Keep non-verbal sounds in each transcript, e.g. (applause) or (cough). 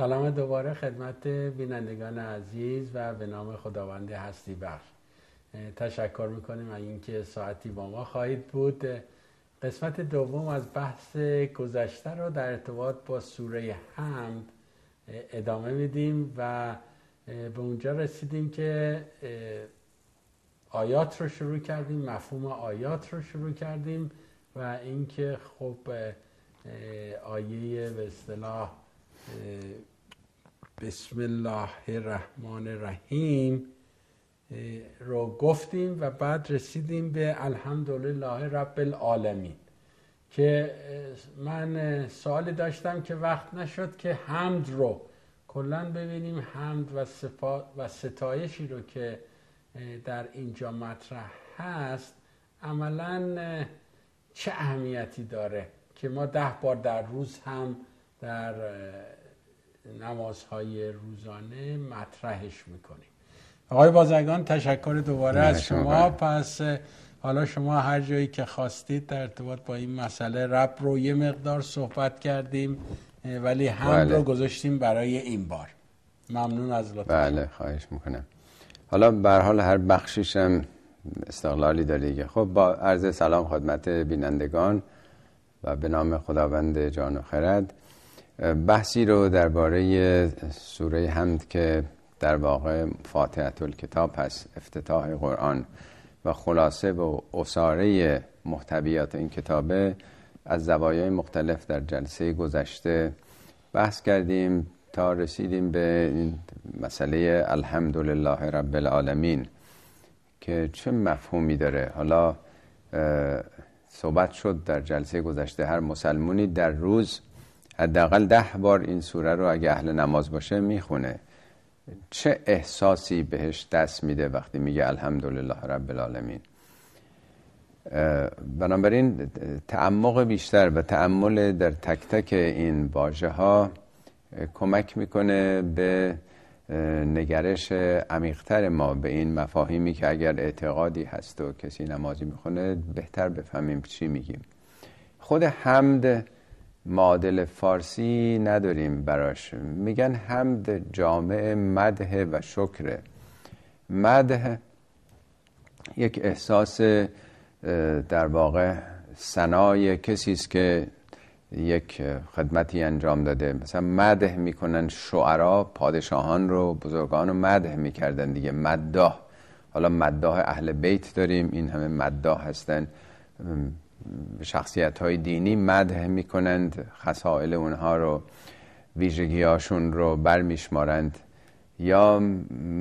سلام دوباره خدمت بینندگان عزیز و به نام خداوند هستی بخش تشکر میکنیم از اینکه ساعتی با ما خواهید بود قسمت دوم از بحث گذشته رو در ارتباط با سوره هم ادامه میدیم و به اونجا رسیدیم که آیات رو شروع کردیم مفهوم آیات رو شروع کردیم و اینکه خب آیه به اصطلاح بسم الله الرحمن الرحیم رو گفتیم و بعد رسیدیم به الحمدلله رب العالمین که من سوالی داشتم که وقت نشد که حمد رو کلا ببینیم حمد و, و ستایشی رو که در اینجا مطرح هست عملا چه اهمیتی داره که ما ده بار در روز هم در نمازهای روزانه مطرحش میکنیم آقای بازرگان تشکر دوباره از شما پس حالا شما هر جایی که خواستید در ارتباط با این مسئله رب رو یه مقدار صحبت کردیم ولی هم بله. رو گذاشتیم برای این بار ممنون از لطفا بله خواهش میکنم حالا به حال هر بخشیشم استقلالی داره دیگه خب با عرض سلام خدمت بینندگان و به نام خداوند جان و خرد بحثی رو درباره سوره حمد که در واقع فاتحه کتاب هست افتتاح قرآن و خلاصه و اصاره محتویات این کتابه از زوایای مختلف در جلسه گذشته بحث کردیم تا رسیدیم به مسئله الحمدلله رب العالمین که چه مفهومی داره حالا صحبت شد در جلسه گذشته هر مسلمونی در روز حداقل ده بار این سوره رو اگه اهل نماز باشه میخونه چه احساسی بهش دست میده وقتی میگه الحمدلله رب العالمین بنابراین تعمق بیشتر و تعمل در تک تک این باژه ها کمک میکنه به نگرش عمیقتر ما به این مفاهیمی که اگر اعتقادی هست و کسی نمازی میخونه بهتر بفهمیم چی میگیم خود حمد معادل فارسی نداریم براش میگن حمد جامع مده و شکره مده یک احساس در واقع سنای کسی است که یک خدمتی انجام داده مثلا مده میکنن شعرا پادشاهان رو بزرگان رو مده میکردن دیگه مداح حالا مداح اهل بیت داریم این همه مداح هستن شخصیت های دینی مدح میکنند خصائل اونها رو ویژگی هاشون رو برمیشمارند یا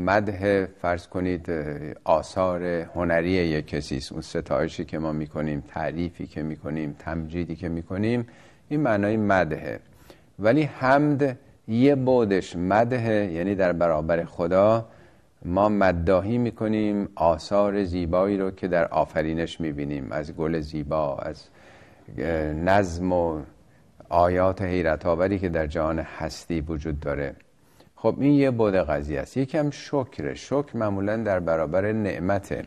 مده فرض کنید آثار هنری یک کسی است اون ستایشی که ما میکنیم تعریفی که میکنیم تمجیدی که میکنیم این معنای مدهه ولی حمد یه بودش مده یعنی در برابر خدا ما مدداهی میکنیم آثار زیبایی رو که در آفرینش میبینیم از گل زیبا از نظم و آیات حیرت آوری که در جهان هستی وجود داره خب این یه بود قضیه است یکم شکره شکر معمولا در برابر نعمته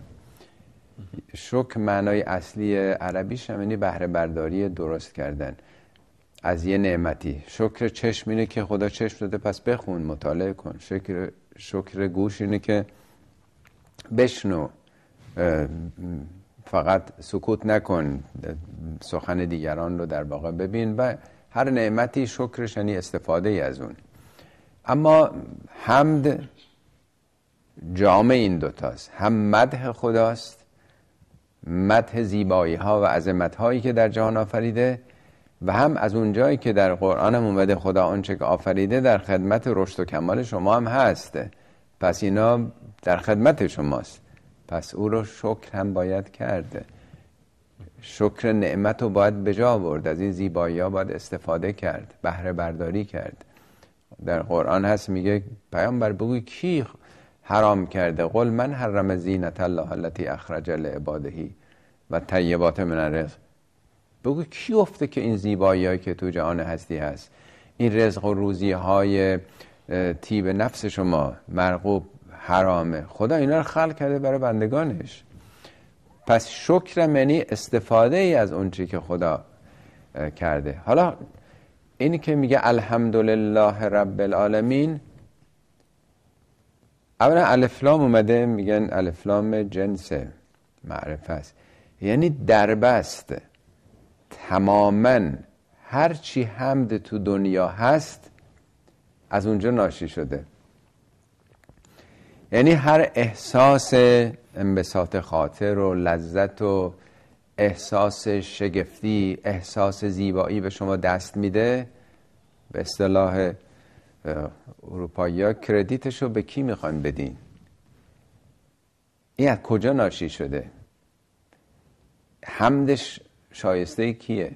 شکر معنای اصلی عربیش هم یعنی بهره برداری درست کردن از یه نعمتی شکر چشم اینه که خدا چشم داده پس بخون مطالعه کن شکر شکر گوش اینه که بشنو فقط سکوت نکن سخن دیگران رو در واقع ببین و هر نعمتی شکرش یعنی استفاده ای از اون اما حمد جامع این دوتاست هم مدح خداست مدح زیبایی ها و عظمت هایی که در جهان آفریده و هم از اونجایی که در قرآن مومد خدا آنچه که آفریده در خدمت رشد و کمال شما هم هست پس اینا در خدمت شماست پس او رو شکر هم باید کرده شکر نعمت رو باید به جا برد از این زیبایی ها باید استفاده کرد بهره برداری کرد در قرآن هست میگه پیامبر بگوی کی حرام کرده قول من حرم زینت الله التی اخرج عبادهی و طیبات من الرزق بگو کی افته که این زیبایی که تو جهان هستی هست این رزق و روزی های تیب نفس شما مرغوب حرامه خدا اینا رو خلق کرده برای بندگانش پس شکر منی یعنی استفاده ای از اون که خدا کرده حالا اینی که میگه الحمدلله رب العالمین اولا الفلام اومده میگن الفلام جنس معرفه است یعنی دربسته تماما هرچی حمد تو دنیا هست از اونجا ناشی شده یعنی هر احساس انبساط خاطر و لذت و احساس شگفتی احساس زیبایی به شما دست میده به اصطلاح اروپایی ها کردیتش رو به کی میخوان بدین این از کجا ناشی شده حمدش شایسته کیه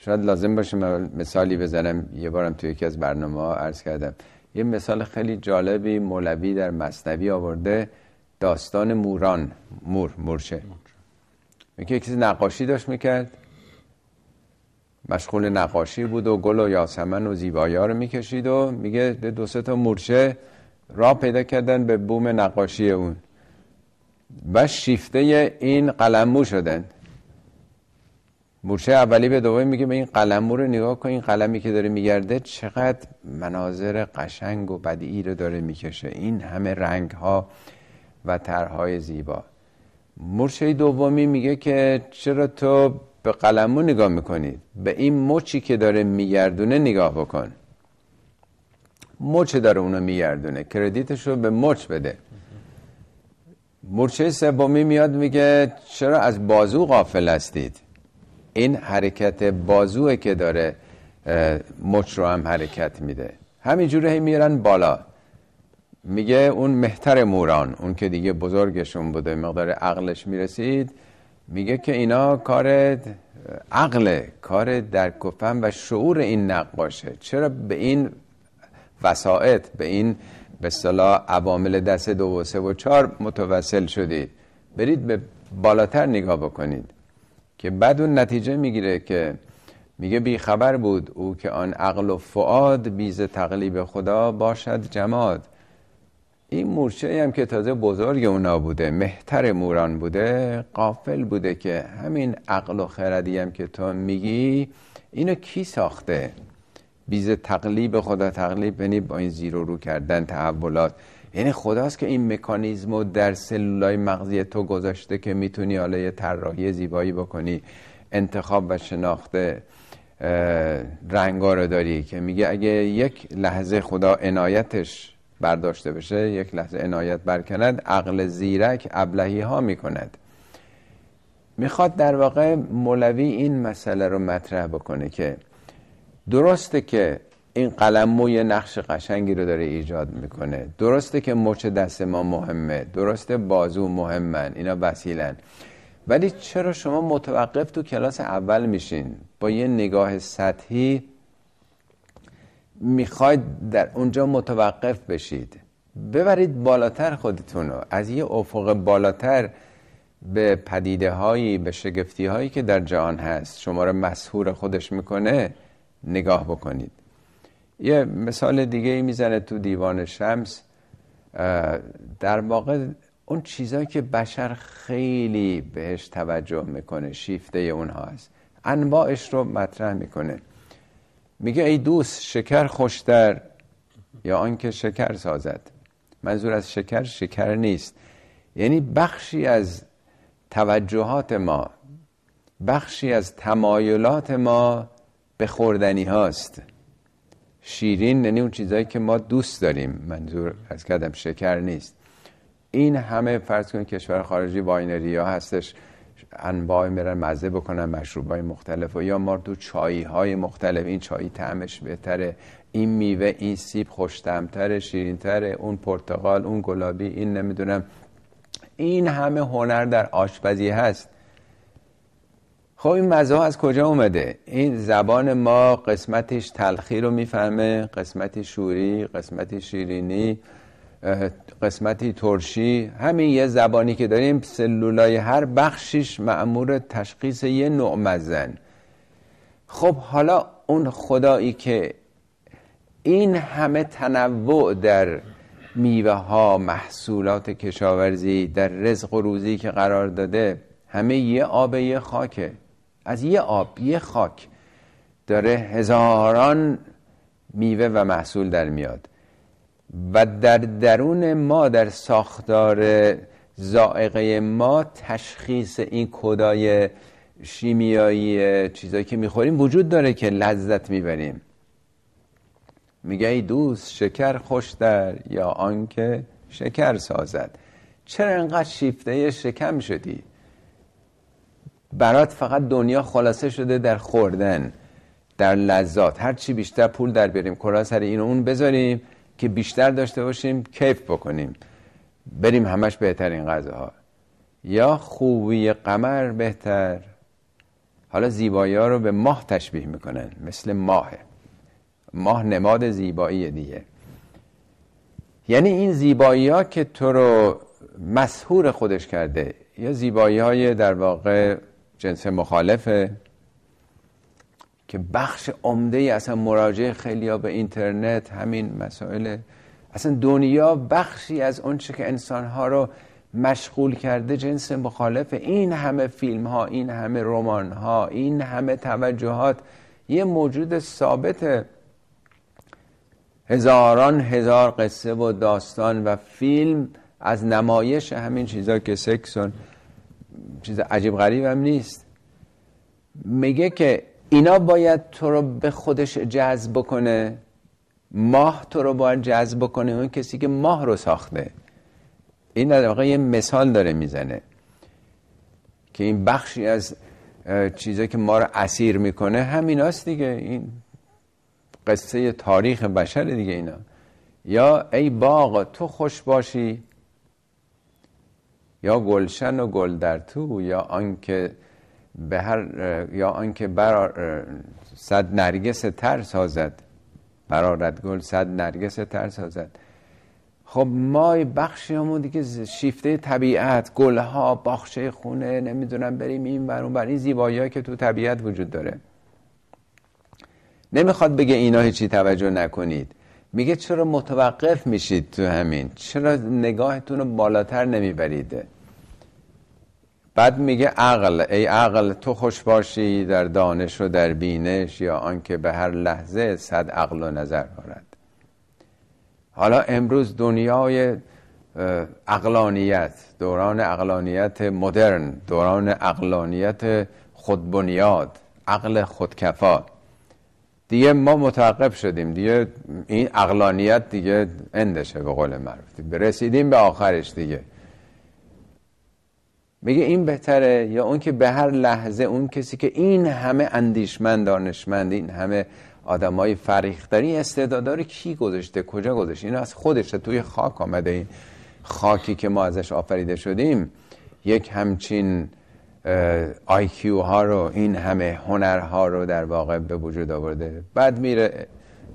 شاید لازم باشه مثالی بزنم یه بارم توی یکی از برنامه ها عرض کردم یه مثال خیلی جالبی مولوی در مصنوی آورده داستان موران مور مورچه یکی کسی نقاشی داشت میکرد مشغول نقاشی بود و گل و یاسمن و زیبایی رو میکشید و میگه دو سه تا مورچه را پیدا کردن به بوم نقاشی اون و شیفته این قلمو شدن مورچه اولی به دومی میگه به این قلمو رو نگاه کن این قلمی که داره میگرده چقدر مناظر قشنگ و بدیعی رو داره میکشه این همه رنگ ها و طرحهای زیبا مورچه دومی میگه که چرا تو به قلمو نگاه میکنید به این مچی که داره میگردونه نگاه بکن مچ داره اونو میگردونه کردیتش رو به مچ بده مورچه سومی میاد میگه چرا از بازو غافل هستید این حرکت بازوه که داره مچ رو هم حرکت میده همینجور هی میرن بالا میگه اون مهتر موران اون که دیگه بزرگشون بوده مقدار عقلش میرسید میگه که اینا کار عقل کار در و و شعور این نقاشه چرا به این وساعت به این به صلاح عوامل دست دو و سه و چهار متوسل شدید برید به بالاتر نگاه بکنید که بعد اون نتیجه میگیره که میگه بی خبر بود او که آن عقل و فعاد بیز تقلیب خدا باشد جماد این مورچه هم که تازه بزرگ اونا بوده مهتر موران بوده قافل بوده که همین عقل و خردی هم که تو میگی اینو کی ساخته بیز تقلیب خدا تقلیب یعنی با این زیر و رو کردن تحولات یعنی خداست که این مکانیزم در سلولای مغزی تو گذاشته که میتونی حالا یه طراحی زیبایی بکنی انتخاب و شناخت رنگا رو داری که میگه اگه یک لحظه خدا عنایتش برداشته بشه یک لحظه عنایت برکند عقل زیرک ابلهی ها میکند میخواد در واقع مولوی این مسئله رو مطرح بکنه که درسته که این قلم موی نقش قشنگی رو داره ایجاد میکنه درسته که مچ دست ما مهمه درسته بازو مهمن اینا وسیلن ولی چرا شما متوقف تو کلاس اول میشین با یه نگاه سطحی میخواید در اونجا متوقف بشید ببرید بالاتر خودتون رو از یه افق بالاتر به پدیده هایی به شگفتی هایی که در جهان هست شما رو مسهور خودش میکنه نگاه بکنید یه مثال دیگه ای میزنه تو دیوان شمس در واقع اون چیزایی که بشر خیلی بهش توجه میکنه شیفته اونها هست انواعش رو مطرح میکنه میگه ای دوست شکر خوشتر یا آنکه شکر سازد منظور از شکر شکر نیست یعنی بخشی از توجهات ما بخشی از تمایلات ما به خوردنی هاست شیرین یعنی اون چیزهایی که ما دوست داریم منظور از کدم شکر نیست این همه فرض کنید کشور خارجی واینری ها هستش انواع میرن مزه بکنن مشروب های مختلف و یا ما تو چایی های مختلف این چایی تعمش بهتره این میوه این سیب خوشتمتره شیرینتره اون پرتغال اون گلابی این نمیدونم این همه هنر در آشپزی هست خب این مزه از کجا اومده این زبان ما قسمتش تلخی رو میفهمه قسمتی شوری قسمتی شیرینی قسمتی ترشی همین یه زبانی که داریم سلولای هر بخشش معمور تشخیص یه نوع مزن خب حالا اون خدایی که این همه تنوع در میوه ها محصولات کشاورزی در رزق و روزی که قرار داده همه یه آب یه خاکه از یه آب یه خاک داره هزاران میوه و محصول در میاد و در درون ما در ساختار زائقه ما تشخیص این کدای شیمیایی چیزایی که میخوریم وجود داره که لذت میبریم میگه ای دوست شکر خوش در یا آنکه شکر سازد چرا انقدر شیفته شکم شدی برات فقط دنیا خلاصه شده در خوردن در لذات هر چی بیشتر پول در بیاریم کلا سر این و اون بذاریم که بیشتر داشته باشیم کیف بکنیم بریم همش بهترین غذاها یا خوبی قمر بهتر حالا زیبایی ها رو به ماه تشبیه میکنن مثل ماه ماه نماد زیبایی دیگه یعنی این زیبایی ها که تو رو مسهور خودش کرده یا زیبایی های در واقع جنس مخالفه که بخش عمده ای اصلا مراجعه خیلی ها به اینترنت همین مسائل اصلا دنیا بخشی از اون چه که انسان ها رو مشغول کرده جنس مخالفه این همه فیلم ها این همه رمان ها این همه توجهات یه موجود ثابت هزاران هزار قصه و داستان و فیلم از نمایش همین چیزا که سکسون چیز عجیب غریب هم نیست میگه که اینا باید تو رو به خودش جذب کنه ماه تو رو باید جذب کنه اون کسی که ماه رو ساخته این در واقع یه مثال داره میزنه که این بخشی از چیزایی که ما رو اسیر میکنه همیناست دیگه این قصه تاریخ بشر دیگه اینا یا ای باغ تو خوش باشی یا گلشن و گل در تو یا آنکه به هر یا آنکه بر صد نرگس تر سازد برارد گل صد نرگس تر سازد خب ما بخشی همون دیگه شیفته طبیعت گلها باخشه خونه نمیدونم بریم این بر اون این زیبایی که تو طبیعت وجود داره نمیخواد بگه اینا هیچی توجه نکنید میگه چرا متوقف میشید تو همین چرا نگاهتون رو بالاتر نمیبرید بعد میگه عقل ای عقل تو خوش باشی در دانش و در بینش یا آنکه به هر لحظه صد عقل و نظر آرد حالا امروز دنیای اقلانیت دوران اقلانیت مدرن دوران اقلانیت خودبنیاد عقل خودکفا دیگه ما متعقب شدیم دیگه این اقلانیت دیگه اندشه به قول معروف رسیدیم به آخرش دیگه میگه این بهتره یا اون که به هر لحظه اون کسی که این همه اندیشمند دانشمند این همه آدمای های استعدادا رو کی گذاشته کجا گذاشته این از خودش توی خاک آمده این خاکی که ما ازش آفریده شدیم یک همچین آیکیو ها رو این همه هنرها رو در واقع به وجود آورده بعد میره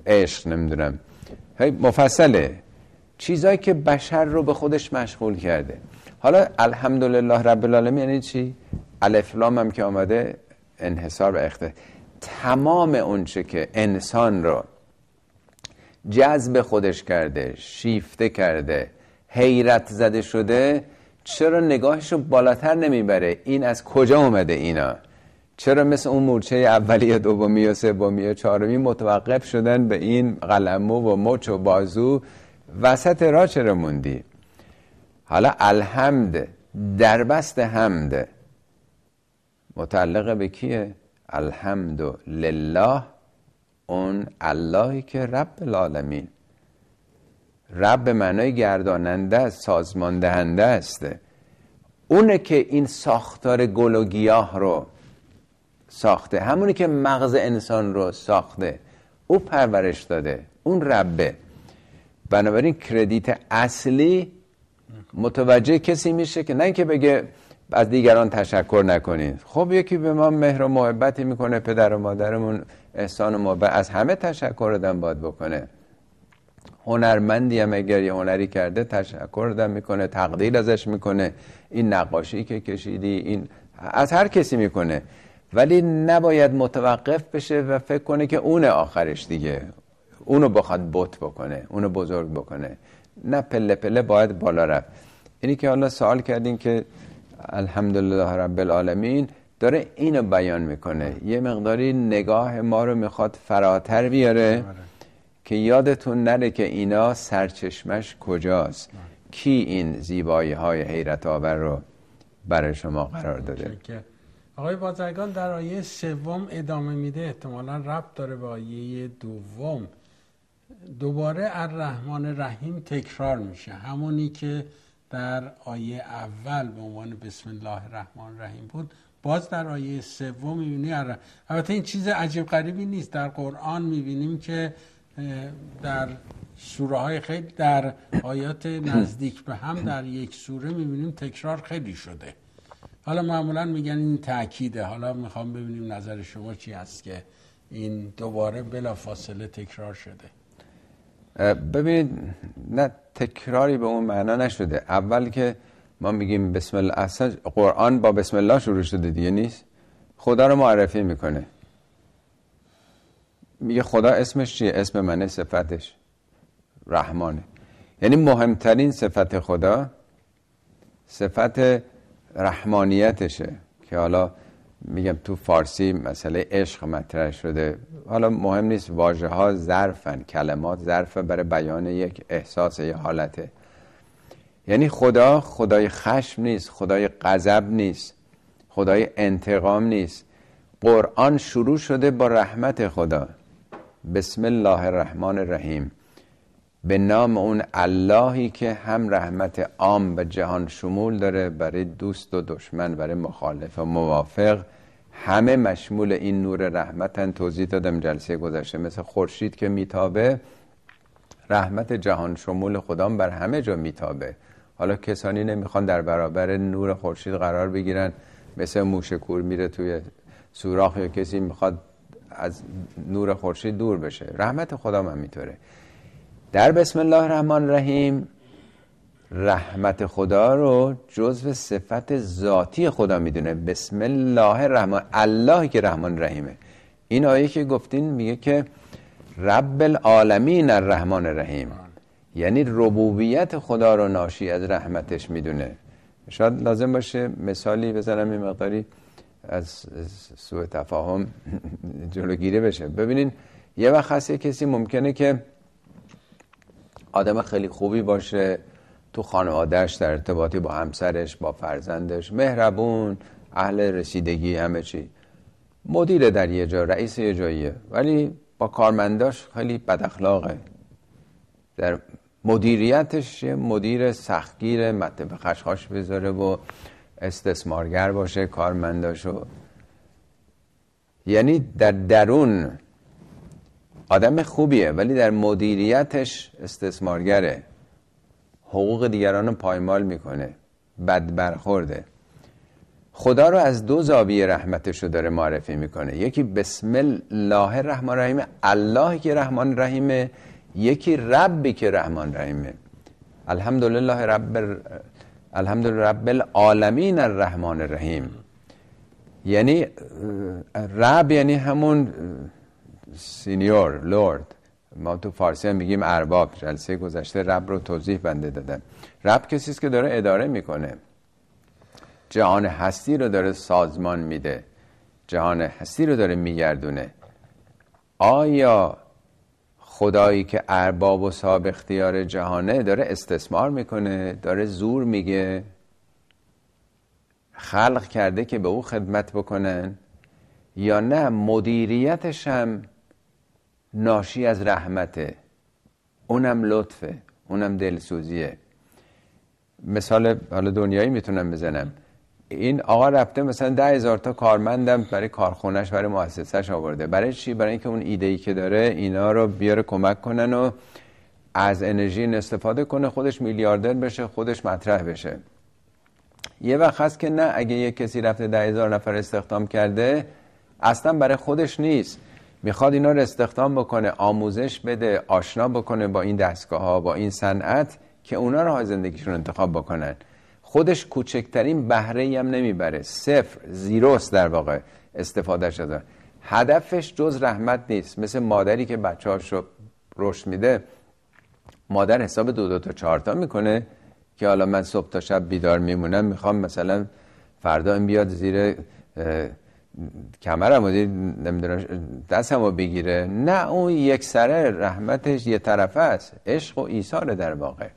عشق نمیدونم هی مفصله چیزایی که بشر رو به خودش مشغول کرده حالا الحمدلله رب العالمین یعنی چی لام هم که آمده انحصار و اختر تمام اونچه که انسان رو جذب خودش کرده شیفته کرده حیرت زده شده چرا نگاهش رو بالاتر نمیبره این از کجا اومده اینا چرا مثل اون مورچه اولی یا دومی یا سومی یا چهارمی متوقف شدن به این قلمو و مچ و بازو وسط را چرا موندی حالا الحمد دربست حمد متعلق به کیه الحمد لله اون اللهی که رب العالمین رب به معنای گرداننده است سازمان دهنده است اونه که این ساختار گل و گیاه رو ساخته همونی که مغز انسان رو ساخته او پرورش داده اون ربه بنابراین کردیت اصلی متوجه کسی میشه که نه که بگه از دیگران تشکر نکنید خب یکی به ما مهر و محبتی میکنه پدر و مادرمون احسان و محبت از همه تشکر کردم باید بکنه هنرمندی هم اگر یه هنری کرده تشکر دم میکنه تقدیر ازش میکنه این نقاشی که کشیدی این از هر کسی میکنه ولی نباید متوقف بشه و فکر کنه که اون آخرش دیگه اونو بخواد بوت بکنه اونو بزرگ بکنه نه پله پله باید بالا رفت اینی که حالا سوال کردین که الحمدلله رب العالمین داره اینو بیان میکنه یه مقداری نگاه ما رو میخواد فراتر بیاره آره. که یادتون نره که اینا سرچشمش کجاست کی این زیبایی های حیرت آور رو برای شما قرار داده آقای بازرگان در آیه سوم ادامه میده احتمالا ربط داره به آیه دوم دوباره الرحمن رحیم تکرار میشه همونی که در آیه اول به عنوان بسم الله الرحمن الرحیم بود باز در آیه سوم میبینی البته این چیز عجیب غریبی نیست در قرآن میبینیم که در سوره های خیلی در آیات نزدیک به هم در یک سوره میبینیم تکرار خیلی شده حالا معمولا میگن این تأکیده حالا میخوام ببینیم نظر شما چی هست که این دوباره بلا فاصله تکرار شده ببینید نه تکراری به اون معنا نشده اول که ما میگیم بسم الله قرآن با بسم الله شروع شده دیگه نیست خدا رو معرفی میکنه میگه خدا اسمش چیه اسم منه صفتش رحمانه یعنی مهمترین صفت خدا صفت رحمانیتشه که حالا میگم تو فارسی مسئله عشق مطرح شده حالا مهم نیست واژه ها ظرفن کلمات ظرف برای بیان یک احساس یا حالته یعنی خدا خدای خشم نیست خدای غضب نیست خدای انتقام نیست قرآن شروع شده با رحمت خدا بسم الله الرحمن الرحیم به نام اون اللهی که هم رحمت عام و جهان شمول داره برای دوست و دشمن برای مخالف و موافق همه مشمول این نور رحمتن توضیح دادم جلسه گذشته مثل خورشید که میتابه رحمت جهان شمول خدام بر همه جا میتابه حالا کسانی نمیخوان در برابر نور خورشید قرار بگیرن مثل موشکور میره توی سوراخ یا کسی میخواد از نور خورشید دور بشه رحمت خدا هم میتوره در بسم الله الرحمن الرحیم رحمت خدا رو جزء صفت ذاتی خدا میدونه بسم الله الرحمن الله که رحمان رحیمه این آیه که گفتین میگه که رب العالمین الرحمن الرحیم یعنی ربوبیت خدا رو ناشی از رحمتش میدونه شاید لازم باشه مثالی بزنم این مقداری از سوء تفاهم جلوگیری بشه ببینین یه وقت هست یه کسی ممکنه که آدم خیلی خوبی باشه تو خانوادهش در ارتباطی با همسرش با فرزندش مهربون اهل رسیدگی همه چی مدیر در یه جا رئیس یه جاییه ولی با کارمنداش خیلی بد اخلاقه در مدیریتش یه مدیر سختگیر مته به خشخاش بذاره و استثمارگر باشه کارمنداشو یعنی در درون آدم خوبیه ولی در مدیریتش استثمارگره حقوق دیگران رو پایمال میکنه بد برخورده خدا رو از دو زاویه رحمتش رو داره معرفی میکنه یکی بسم الله الرحمن الرحیم الله که رحمان رحیمه یکی ربی که رحمان رحیمه الحمدلله رب الحمدلله رب العالمین الرحمن الرحیم یعنی رب یعنی همون سینیور لورد ما تو فارسی هم میگیم ارباب جلسه گذشته رب رو توضیح بنده دادم رب کسی است که داره اداره میکنه جهان هستی رو داره سازمان میده جهان هستی رو داره میگردونه آیا خدایی که ارباب و صاحب اختیار جهانه داره استثمار میکنه داره زور میگه خلق کرده که به او خدمت بکنن یا نه مدیریتش هم ناشی از رحمته اونم لطفه اونم دلسوزیه مثال حالا دنیایی میتونم بزنم این آقا رفته مثلا ده هزار تا کارمندم برای کارخونهش برای مؤسسش آورده برای چی برای اینکه اون ایده ای که داره اینا رو بیاره کمک کنن و از انرژی استفاده کنه خودش میلیاردر بشه خودش مطرح بشه یه وقت هست که نه اگه یه کسی رفته ده هزار نفر استخدام کرده اصلا برای خودش نیست میخواد اینا رو استخدام بکنه آموزش بده آشنا بکنه با این دستگاه ها با این صنعت که اونا رو زندگیشون انتخاب بکنن خودش کوچکترین بهره هم نمیبره صفر زیروس در واقع استفاده شده هدفش جز رحمت نیست مثل مادری که بچه رو رشد میده مادر حساب دو دو تا چهارتا میکنه که حالا من صبح تا شب بیدار میمونم میخوام مثلا فردا این بیاد زیر کمرم و نمیدونم دستم رو بگیره نه اون یک سره رحمتش یه طرف است عشق و ایثار در واقع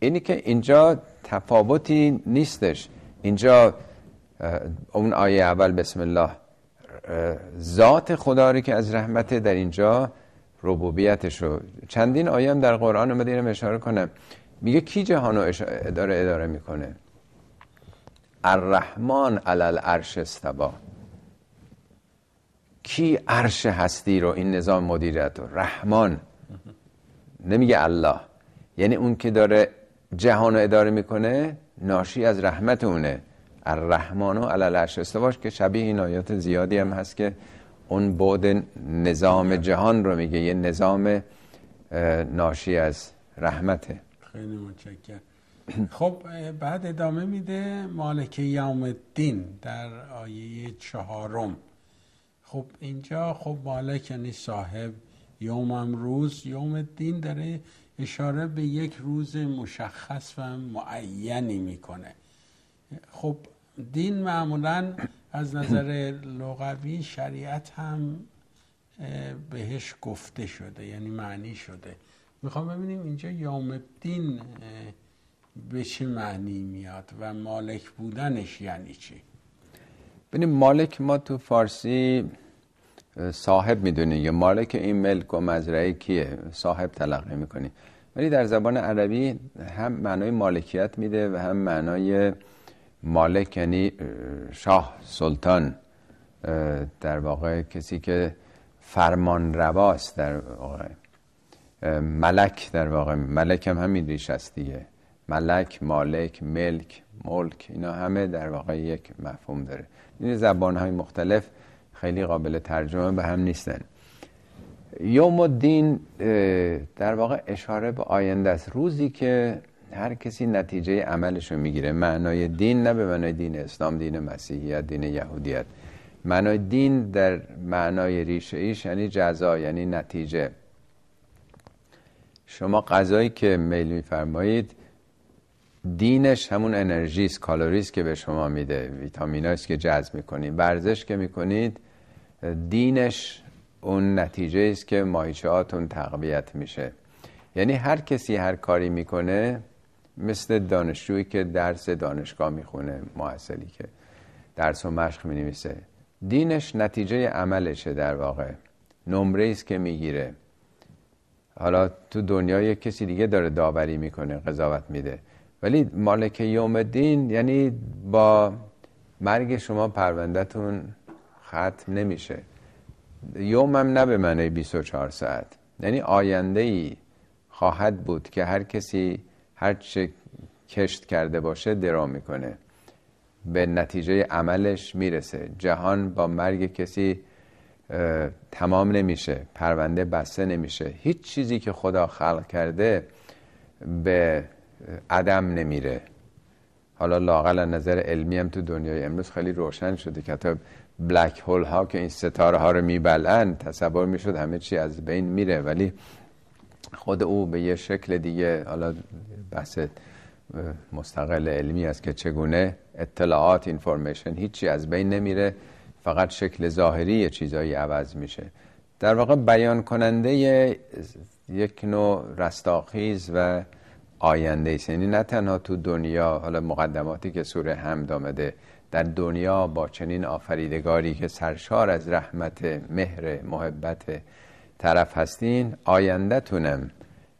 اینی که اینجا تفاوتی نیستش اینجا اون آیه اول بسم الله ذات خدا رو که از رحمت در اینجا ربوبیتش رو چندین آیه هم در قرآن اومده اینم اشاره کنم میگه کی جهان رو اداره اداره میکنه الرحمن علل عرش استبا کی عرش هستی رو این نظام مدیریت رو رحمان نمیگه الله یعنی اون که داره جهانو اداره میکنه ناشی از رحمت اونه الرحمن و علالعش استواش که شبیه این آیات زیادی هم هست که اون بود نظام جهان رو میگه یه نظام ناشی از رحمته خیلی متشکر خب بعد ادامه میده مالک یوم الدین در آیه چهارم خب اینجا خب مالک یعنی صاحب یوم امروز یوم الدین داره اشاره به یک روز مشخص و معینی میکنه خب دین معمولا از نظر لغوی شریعت هم بهش گفته شده یعنی معنی شده میخوام ببینیم اینجا یوم الدین به چه معنی میاد و مالک بودنش یعنی چی ببینیم مالک ما تو فارسی صاحب میدونی یا مالک این ملک و مزرعه کیه صاحب تلقی میکنی ولی در زبان عربی هم معنای مالکیت میده و هم معنای مالک یعنی شاه سلطان در واقع کسی که فرمان رواست در واقع ملک در واقع ملک هم همین ریش است دیگه ملک مالک ملک ملک اینا همه در واقع یک مفهوم داره این زبان های مختلف خیلی قابل ترجمه به هم نیستن یوم الدین در واقع اشاره به آینده است روزی که هر کسی نتیجه عملش رو میگیره معنای دین نه به معنای دین اسلام دین مسیحیت دین یهودیت معنای دین در معنای ریشه ایش یعنی جزا یعنی نتیجه شما غذایی که میل میفرمایید دینش همون انرژی است که به شما میده ویتامیناست که جذب میکنید ورزش که میکنید دینش اون نتیجه است که مایچهاتون تقویت میشه یعنی هر کسی هر کاری میکنه مثل دانشجویی که درس دانشگاه میخونه معصلی که درس و مشق مینویسه دینش نتیجه عملشه در واقع نمره است که میگیره حالا تو دنیا یک کسی دیگه داره داوری میکنه قضاوت میده ولی مالک یوم دین یعنی با مرگ شما پروندهتون ختم نمیشه یومم نه به معنی 24 ساعت یعنی آینده ای خواهد بود که هر کسی هر چه کشت کرده باشه درا میکنه به نتیجه عملش میرسه جهان با مرگ کسی تمام نمیشه پرونده بسته نمیشه هیچ چیزی که خدا خلق کرده به عدم نمیره حالا لاقل نظر علمی هم تو دنیای امروز خیلی روشن شده که بلک هول ها که این ستاره ها رو بلند تصور میشد همه چی از بین میره ولی خود او به یه شکل دیگه حالا بحث مستقل علمی است که چگونه اطلاعات اینفورمیشن هیچی از بین نمیره فقط شکل ظاهری چیزایی عوض میشه در واقع بیان کننده یک نوع رستاخیز و آینده است یعنی نه تنها تو دنیا حالا مقدماتی که سوره هم دامده در دنیا با چنین آفریدگاری که سرشار از رحمت مهر محبت طرف هستین آیندهتونم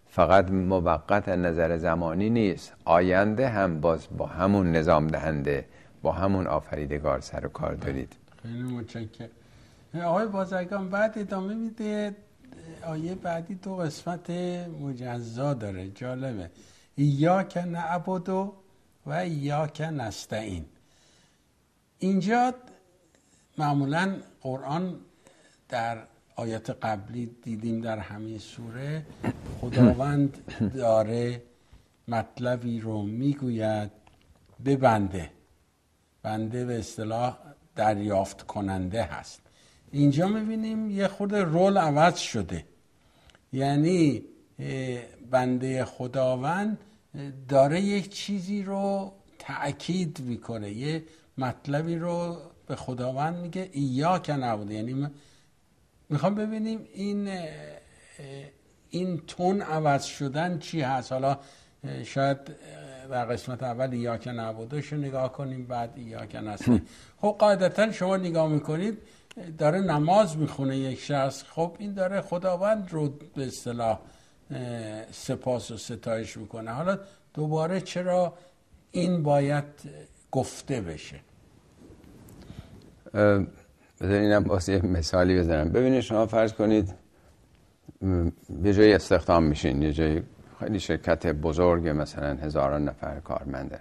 فقط موقت نظر زمانی نیست آینده هم باز با همون نظام دهنده با همون آفریدگار سر و کار دارید خیلی متشکرم آقای بازرگان بعد ادامه میده آیه بعدی تو قسمت مجزا داره جالبه یا که نعبد و یا که نستعین اینجا معمولا قرآن در آیات قبلی دیدیم در همین سوره خداوند داره مطلبی رو میگوید به بنده بنده به اصطلاح دریافت کننده هست اینجا میبینیم یه خود رول عوض شده یعنی بنده خداوند داره یک چیزی رو تأکید میکنه یه مطلبی رو به خداوند میگه یا که نبوده یعنی میخوام ببینیم این این تون عوض شدن چی هست حالا شاید در قسمت اول یا که نبودش رو نگاه کنیم بعد یا که نسته خب قاعدتا شما نگاه میکنید داره نماز میخونه یک شخص خب این داره خداوند رو به اصطلاح سپاس و ستایش میکنه حالا دوباره چرا این باید گفته بشه بذارین اینم باز یه مثالی بزنم ببینید شما فرض کنید یه جایی استخدام میشین یه جایی خیلی شرکت بزرگ مثلا هزاران نفر کارمنده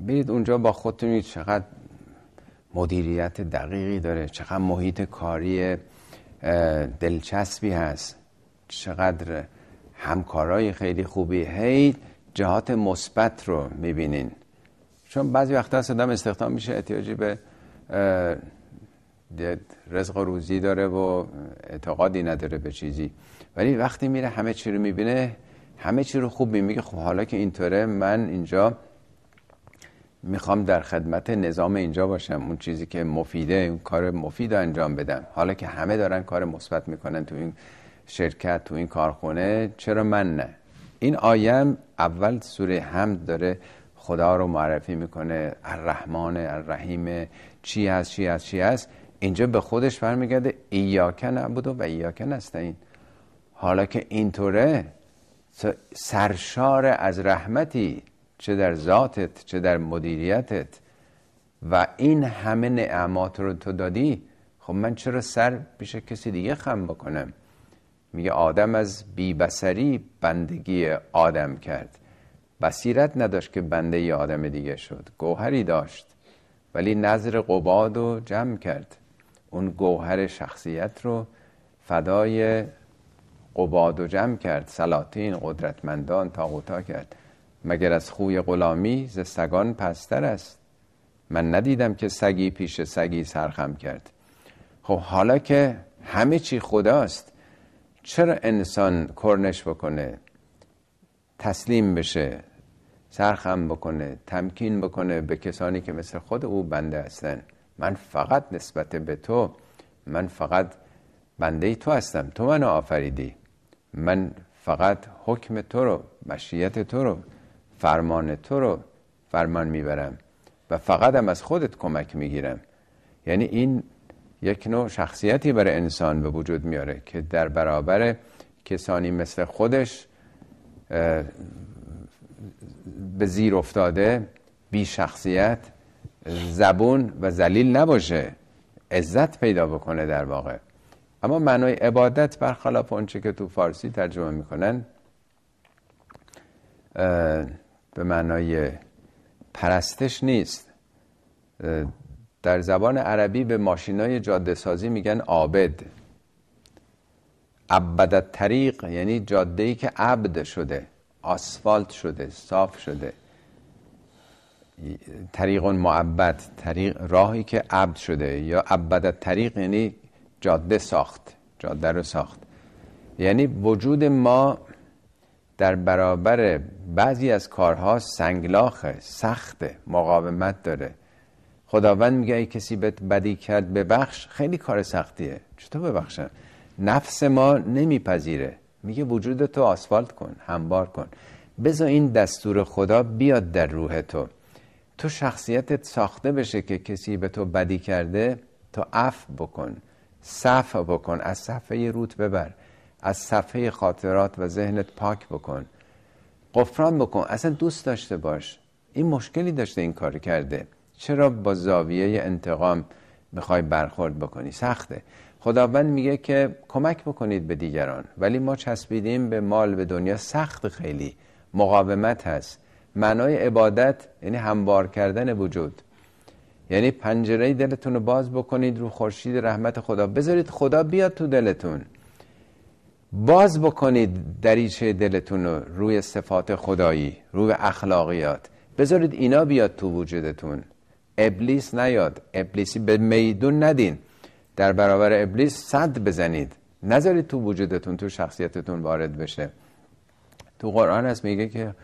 برید اونجا با خودتون چقدر مدیریت دقیقی داره چقدر محیط کاری دلچسبی هست چقدر همکارای خیلی خوبی هی جهات مثبت رو میبینین چون بعضی وقتا صدام استخدام میشه احتیاجی به رزق روزی داره و اعتقادی نداره به چیزی ولی وقتی میره همه چی رو میبینه همه چی رو خوب میگه خب حالا که اینطوره من اینجا میخوام در خدمت نظام اینجا باشم اون چیزی که مفیده اون کار مفید انجام بدم حالا که همه دارن کار مثبت میکنن تو این شرکت تو این کارخونه چرا من نه این آیم اول سوره هم داره خدا رو معرفی میکنه الرحمن الرحیم چی هست چی از چی هست اینجا به خودش برمیگرده ایاک عبود و ایاک این حالا که اینطوره سرشار از رحمتی چه در ذاتت چه در مدیریتت و این همه نعمات رو تو دادی خب من چرا سر پیش کسی دیگه خم بکنم میگه آدم از بیبسری بندگی آدم کرد بصیرت نداشت که بنده ی آدم دیگه شد گوهری داشت ولی نظر قباد رو جمع کرد اون گوهر شخصیت رو فدای قباد و جمع کرد سلاطین قدرتمندان تاغوتا کرد مگر از خوی غلامی ز سگان پستر است من ندیدم که سگی پیش سگی سرخم کرد خب حالا که همه چی خداست چرا انسان کرنش بکنه تسلیم بشه سرخم بکنه تمکین بکنه به کسانی که مثل خود او بنده هستن من فقط نسبت به تو من فقط بنده ای تو هستم تو منو آفریدی من فقط حکم تو رو مشیت تو رو فرمان تو رو فرمان میبرم و فقط هم از خودت کمک میگیرم یعنی این یک نوع شخصیتی برای انسان به وجود میاره که در برابر کسانی مثل خودش به زیر افتاده بی شخصیت زبون و زلیل نباشه عزت پیدا بکنه در واقع اما معنای عبادت برخلاف آنچه که تو فارسی ترجمه میکنن به معنای پرستش نیست در زبان عربی به ماشینای جاده سازی میگن عابد عبدت طریق یعنی جاده ای که عبد شده آسفالت شده صاف شده طریق معبد طریق راهی که عبد شده یا عبد طریق یعنی جاده ساخت جاده رو ساخت یعنی وجود ما در برابر بعضی از کارها سنگلاخه سخته مقاومت داره خداوند میگه ای کسی بهت بدی کرد ببخش خیلی کار سختیه چطور ببخشم نفس ما نمیپذیره میگه وجود تو آسفالت کن هموار کن بذار این دستور خدا بیاد در روح تو تو شخصیتت ساخته بشه که کسی به تو بدی کرده تو عف بکن صف بکن از صفحه روت ببر از صفحه خاطرات و ذهنت پاک بکن قفران بکن اصلا دوست داشته باش این مشکلی داشته این کار کرده چرا با زاویه انتقام میخوای برخورد بکنی سخته خداوند میگه که کمک بکنید به دیگران ولی ما چسبیدیم به مال به دنیا سخت خیلی مقاومت هست معنای عبادت یعنی هموار کردن وجود یعنی پنجره دلتون رو باز بکنید رو خورشید رحمت خدا بذارید خدا بیاد تو دلتون باز بکنید دریچه دلتون رو روی صفات خدایی روی اخلاقیات بذارید اینا بیاد تو وجودتون ابلیس نیاد ابلیسی به میدون ندین در برابر ابلیس صد بزنید نذارید تو وجودتون تو شخصیتتون وارد بشه تو قرآن هست میگه که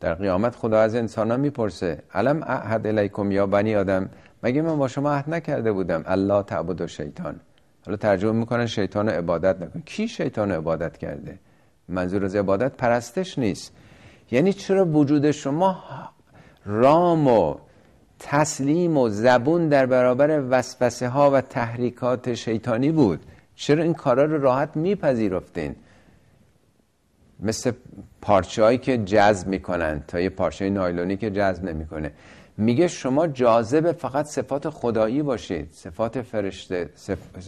در قیامت خدا از انسان ها میپرسه علم اعهد الیکم یا بنی آدم مگه من با شما عهد نکرده بودم الله تعبد و شیطان حالا ترجمه میکنن شیطان عبادت نکن کی شیطان عبادت کرده منظور از عبادت پرستش نیست یعنی چرا وجود شما رام و تسلیم و زبون در برابر وسوسه ها و تحریکات شیطانی بود چرا این کارا رو راحت میپذیرفتین مثل پارچه که جذب میکنن تا یه پارچه نایلونی که جذب نمیکنه میگه شما جاذب فقط صفات خدایی باشید صفات فرشته،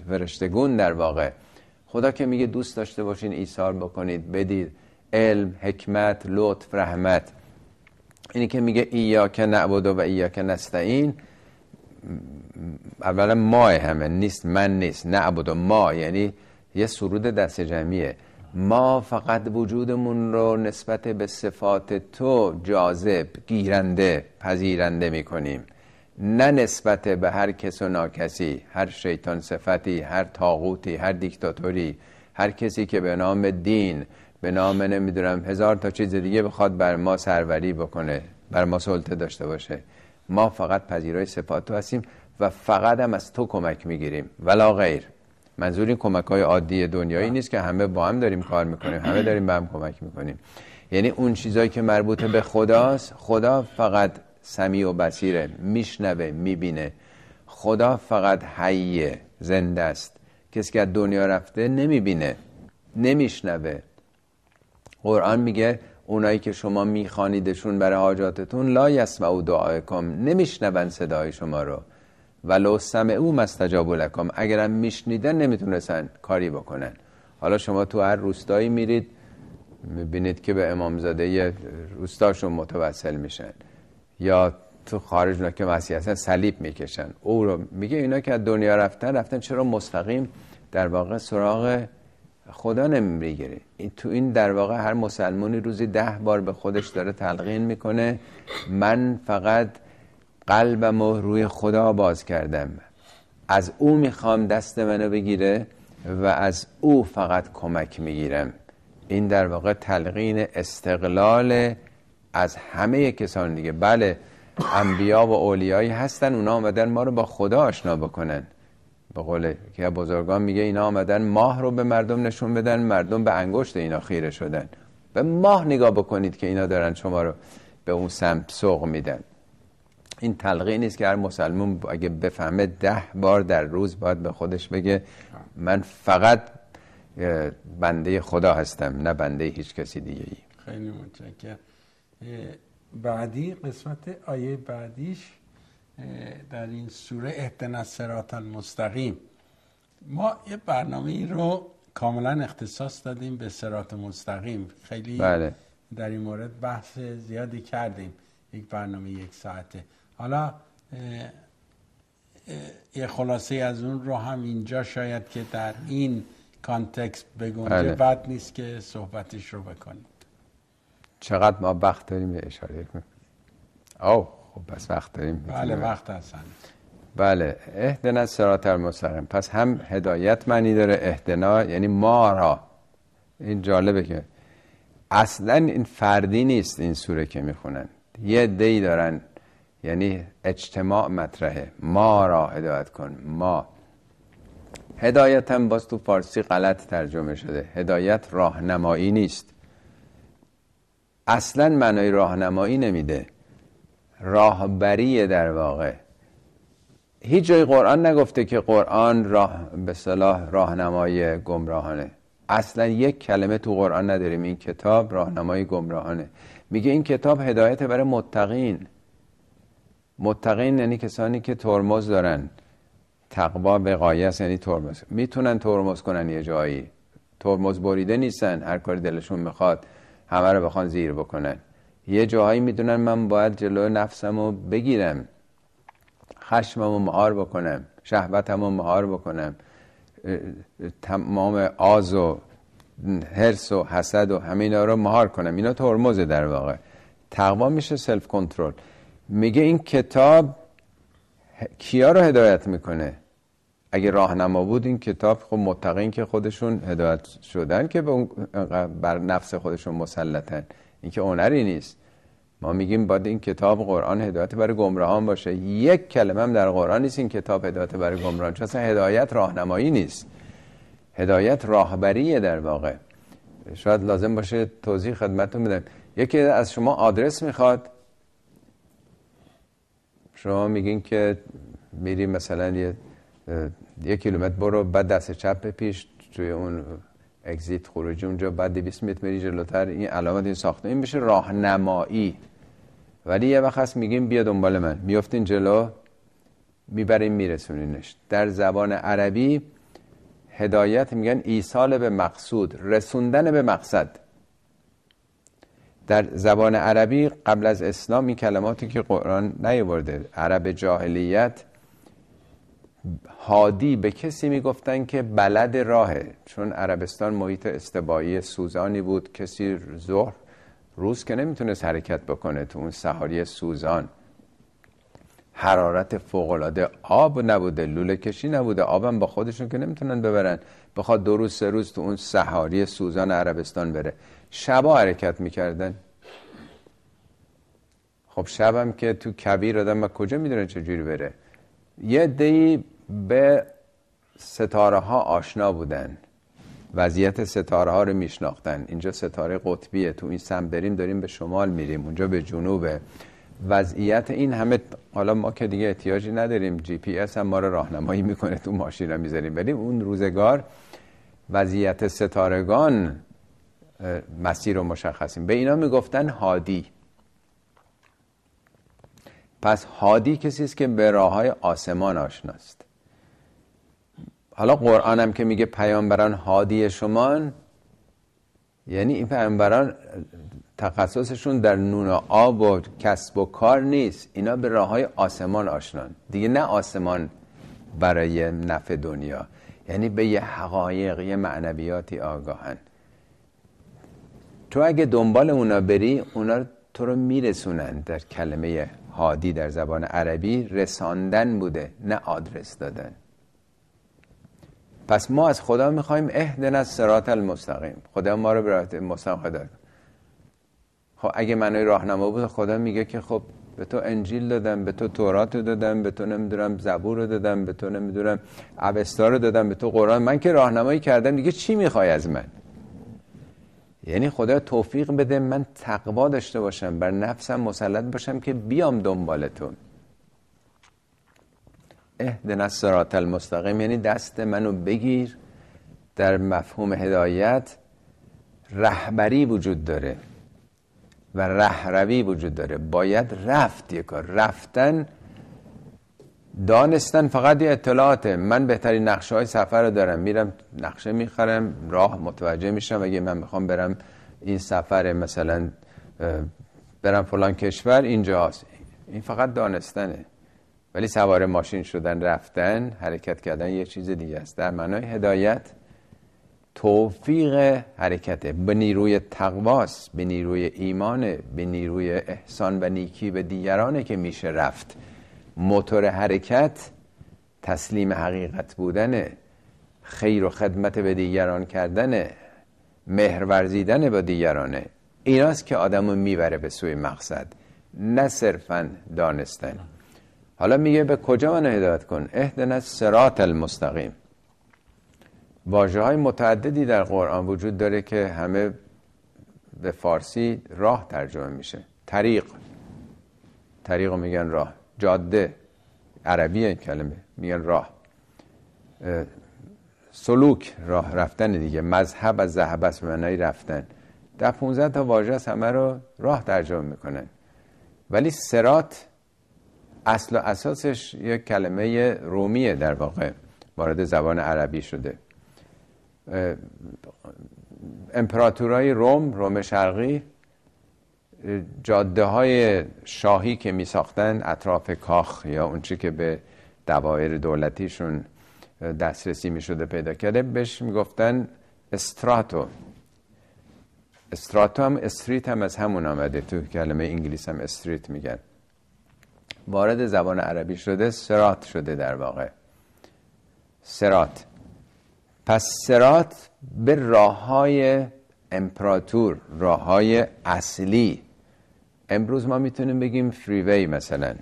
فرشتگون در واقع خدا که میگه دوست داشته باشین ایثار بکنید بدید علم حکمت لطف رحمت اینی که میگه ایا که نعبد و ایا که نستعین اولا ما همه نیست من نیست نعبد و ما یعنی یه سرود دست جمعیه ما فقط وجودمون رو نسبت به صفات تو جاذب گیرنده پذیرنده میکنیم نه نسبت به هر کس و ناکسی هر شیطان صفتی هر تاغوتی هر دیکتاتوری هر کسی که به نام دین به نام نمیدونم هزار تا چیز دیگه بخواد بر ما سروری بکنه بر ما سلطه داشته باشه ما فقط پذیرای سپات تو هستیم و فقط هم از تو کمک میگیریم ولا غیر منظور این کمک های عادی دنیایی نیست که همه با هم داریم کار میکنیم همه داریم به هم کمک میکنیم یعنی اون چیزایی که مربوط به خداست خدا فقط سمی و بصیره میشنوه میبینه خدا فقط حیه زنده است کسی که از دنیا رفته نمیبینه نمیشنوه قرآن میگه اونایی که شما میخوانیدشون برای حاجاتتون لا یسمع دعایکم نمیشنون صدای شما رو ولو او مستجاب لکم اگرم میشنیدن نمیتونستن کاری بکنن حالا شما تو هر روستایی میرید میبینید که به امامزاده روستاشون متوسل میشن یا تو خارج که مسیح هستن صلیب میکشن او رو میگه اینا که از دنیا رفتن رفتن چرا مستقیم در واقع سراغ خدا نمیگیره تو این در واقع هر مسلمانی روزی ده بار به خودش داره تلقین میکنه من فقط قلبم و روی خدا باز کردم از او میخوام دست منو بگیره و از او فقط کمک میگیرم این در واقع تلقین استقلال از همه کسان دیگه بله انبیا و اولیایی هستن اونا آمدن ما رو با خدا آشنا بکنن به قول که بزرگان میگه اینا آمدن ماه رو به مردم نشون بدن مردم به انگشت اینا خیره شدن به ماه نگاه بکنید که اینا دارن شما رو به اون سمت سوق میدن این تلقی نیست که هر مسلمون اگه بفهمه ده بار در روز باید به خودش بگه من فقط بنده خدا هستم نه بنده هیچ کسی دیگه ای خیلی متشکرم بعدی قسمت آیه بعدیش در این سوره اهدنا الصراط المستقیم ما یه برنامه ای رو کاملا اختصاص دادیم به سرات مستقیم خیلی بله. در این مورد بحث زیادی کردیم یک برنامه یک ساعته حالا یه خلاصه از اون رو هم اینجا شاید که در این کانتکست بگم بله. بد نیست که صحبتش رو بکنید چقدر ما بخت داریم به اشاره کنیم او خب پس وقت داریم بله وقت هستن بله اهدنا سرات المستقیم پس هم هدایت معنی داره اهدنا یعنی ما را این جالبه که اصلا این فردی نیست این سوره که میخونن یه دی دارن یعنی اجتماع مطرحه ما را هدایت کن ما هدایت هم باز تو فارسی غلط ترجمه شده هدایت راهنمایی نیست اصلا معنای راهنمایی نمیده راهبری در واقع هیچ جای قرآن نگفته که قرآن راه به صلاح راهنمای گمراهانه اصلا یک کلمه تو قرآن نداریم این کتاب راهنمای گمراهانه میگه این کتاب هدایت برای متقین متقین یعنی کسانی که ترمز دارن تقوا به قایس یعنی ترمز میتونن ترمز کنن یه جایی ترمز بریده نیستن هر کاری دلشون میخواد همه رو بخوان زیر بکنن یه جاهایی میدونن من باید جلو نفسمو رو بگیرم خشمم رو مهار بکنم شهوتم مهار بکنم تمام آز و هرس و حسد و اینا رو مهار کنم اینا ترمزه در واقع تقوا میشه سلف کنترل میگه این کتاب کیا رو هدایت میکنه اگه راهنما بود این کتاب خب متقین که خودشون هدایت شدن که بر نفس خودشون مسلطن اینکه که هنری نیست ما میگیم باید این کتاب قرآن هدایت برای گمراهان باشه یک کلمه هم در قرآن نیست این کتاب هدایت برای گمراهان چون اصلا هدایت راهنمایی نیست هدایت راهبریه در واقع شاید لازم باشه توضیح خدمتتون بدم یکی از شما آدرس میخواد شما میگین که میری مثلا یه, کیلومتر برو بعد دست چپ پیش توی اون اگزیت خروجی اونجا بعد 200 متر بری جلوتر این علامت این ساخته این بشه راهنمایی ولی یه وقت هست میگیم بیا دنبال من میفتین جلو میبریم میرسونینش در زبان عربی هدایت میگن ایصال به مقصود رسوندن به مقصد در زبان عربی قبل از اسلام این کلماتی که قرآن نیاورده عرب جاهلیت هادی به کسی میگفتن که بلد راهه چون عربستان محیط استبایی سوزانی بود کسی ظهر روز که نمیتونست حرکت بکنه تو اون سهاری سوزان حرارت فوقالعاده آب نبوده لوله کشی نبوده آبم با خودشون که نمیتونن ببرن بخواد دو روز سه روز تو اون سهاری سوزان عربستان بره شبا حرکت میکردن خب شبم که تو کبیر آدم کجا میدونه چجوری بره یه دی به ستاره ها آشنا بودن وضعیت ستاره ها رو میشناختن اینجا ستاره قطبیه تو این سم بریم داریم به شمال میریم اونجا به جنوبه وضعیت این همه حالا ما که دیگه احتیاجی نداریم جی پی اس هم ما رو راهنمایی میکنه تو ماشین رو میذاریم ولی اون روزگار وضعیت ستارگان مسیر رو مشخصیم به اینا میگفتن هادی پس هادی کسی است که به راه های آسمان آشناست حالا قرآن هم که میگه پیامبران هادی شمان یعنی این پیامبران تخصصشون در نون و آب و کسب و کار نیست اینا به راه های آسمان آشنان دیگه نه آسمان برای نفع دنیا یعنی به یه حقایق یه معنویاتی آگاهن تو اگه دنبال اونا بری اونا تو رو میرسونن در کلمه هادی در زبان عربی رساندن بوده نه آدرس دادن پس ما از خدا میخوایم اهدن از سرات المستقیم خدا ما رو به مستقیم هدایت خب اگه منوی راهنما بود خدا میگه که خب به تو انجیل دادم به تو تورات رو دادم به تو نمیدونم زبور رو دادم به تو نمیدونم اوستا رو دادم به تو قرآن من که راهنمایی کردم دیگه چی میخوای از من یعنی خدا توفیق بده من تقوا داشته باشم بر نفسم مسلط باشم که بیام دنبالتون از سرات المستقیم یعنی دست منو بگیر در مفهوم هدایت رهبری وجود داره و رهروی وجود داره باید رفت یه کار رفتن دانستن فقط یه اطلاعاته من بهترین نقشه های سفر رو دارم میرم نقشه میخرم راه متوجه میشم اگه من میخوام برم این سفر مثلا برم فلان کشور اینجاست این فقط دانستنه ولی سوار ماشین شدن رفتن حرکت کردن یه چیز دیگه است در معنای هدایت توفیق حرکت به نیروی تقواست به نیروی ایمان به نیروی احسان و نیکی به دیگرانه که میشه رفت موتور حرکت تسلیم حقیقت بودنه خیر و خدمت به دیگران کردن مهر ورزیدن با دیگرانه ایناست که آدمو میبره به سوی مقصد نه صرفا دانستن حالا میگه به کجا من هدایت کن اهدنا سرات المستقیم واجه های متعددی در قرآن وجود داره که همه به فارسی راه ترجمه میشه طریق طریق میگن راه جاده عربی این کلمه میگن راه سلوک راه رفتن دیگه مذهب از ذهب است رفتن در 15 تا واژه است همه رو راه ترجمه میکنن ولی سرات اصل و اساسش یک کلمه رومیه در واقع وارد زبان عربی شده امپراتورای روم روم شرقی جاده های شاهی که می ساختن اطراف کاخ یا اونچه که به دوایر دولتیشون دسترسی می شده پیدا کرده بهش می گفتن استراتو استراتو هم استریت هم از همون آمده تو کلمه انگلیس هم استریت میگن وارد زبان عربی شده سرات شده در واقع سرات پس سرات به راه های امپراتور راه های اصلی امروز ما میتونیم بگیم فریوی مثلا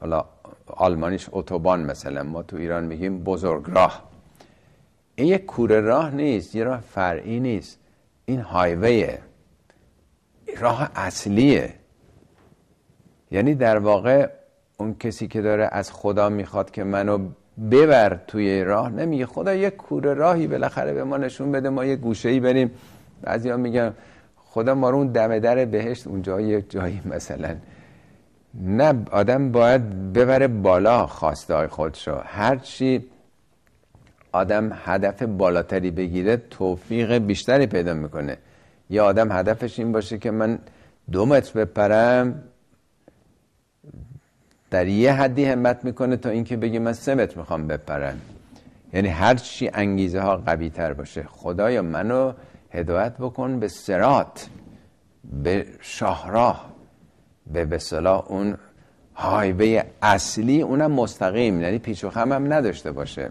حالا آلمانیش اتوبان مثلا ما تو ایران میگیم بزرگ راه این یک کوره راه نیست یه راه فرعی نیست این هایویه راه اصلیه یعنی در واقع اون کسی که داره از خدا میخواد که منو ببر توی راه نمیگه خدا یه کوره راهی بالاخره به ما نشون بده ما یه گوشه ای بریم بعضیا میگن خدا ما رو اون دم در بهشت اونجا یه جایی مثلا نه آدم باید ببره بالا خواسته های خودشو هرچی آدم هدف بالاتری بگیره توفیق بیشتری پیدا میکنه یا آدم هدفش این باشه که من دو متر بپرم در یه حدی همت میکنه تا اینکه بگی من سه متر میخوام بپرم یعنی هرچی انگیزه ها قوی تر باشه خدایا منو هدایت بکن به سرات به شاهراه به بسلا اون هایبه اصلی اونم مستقیم یعنی پیچ و خم هم نداشته باشه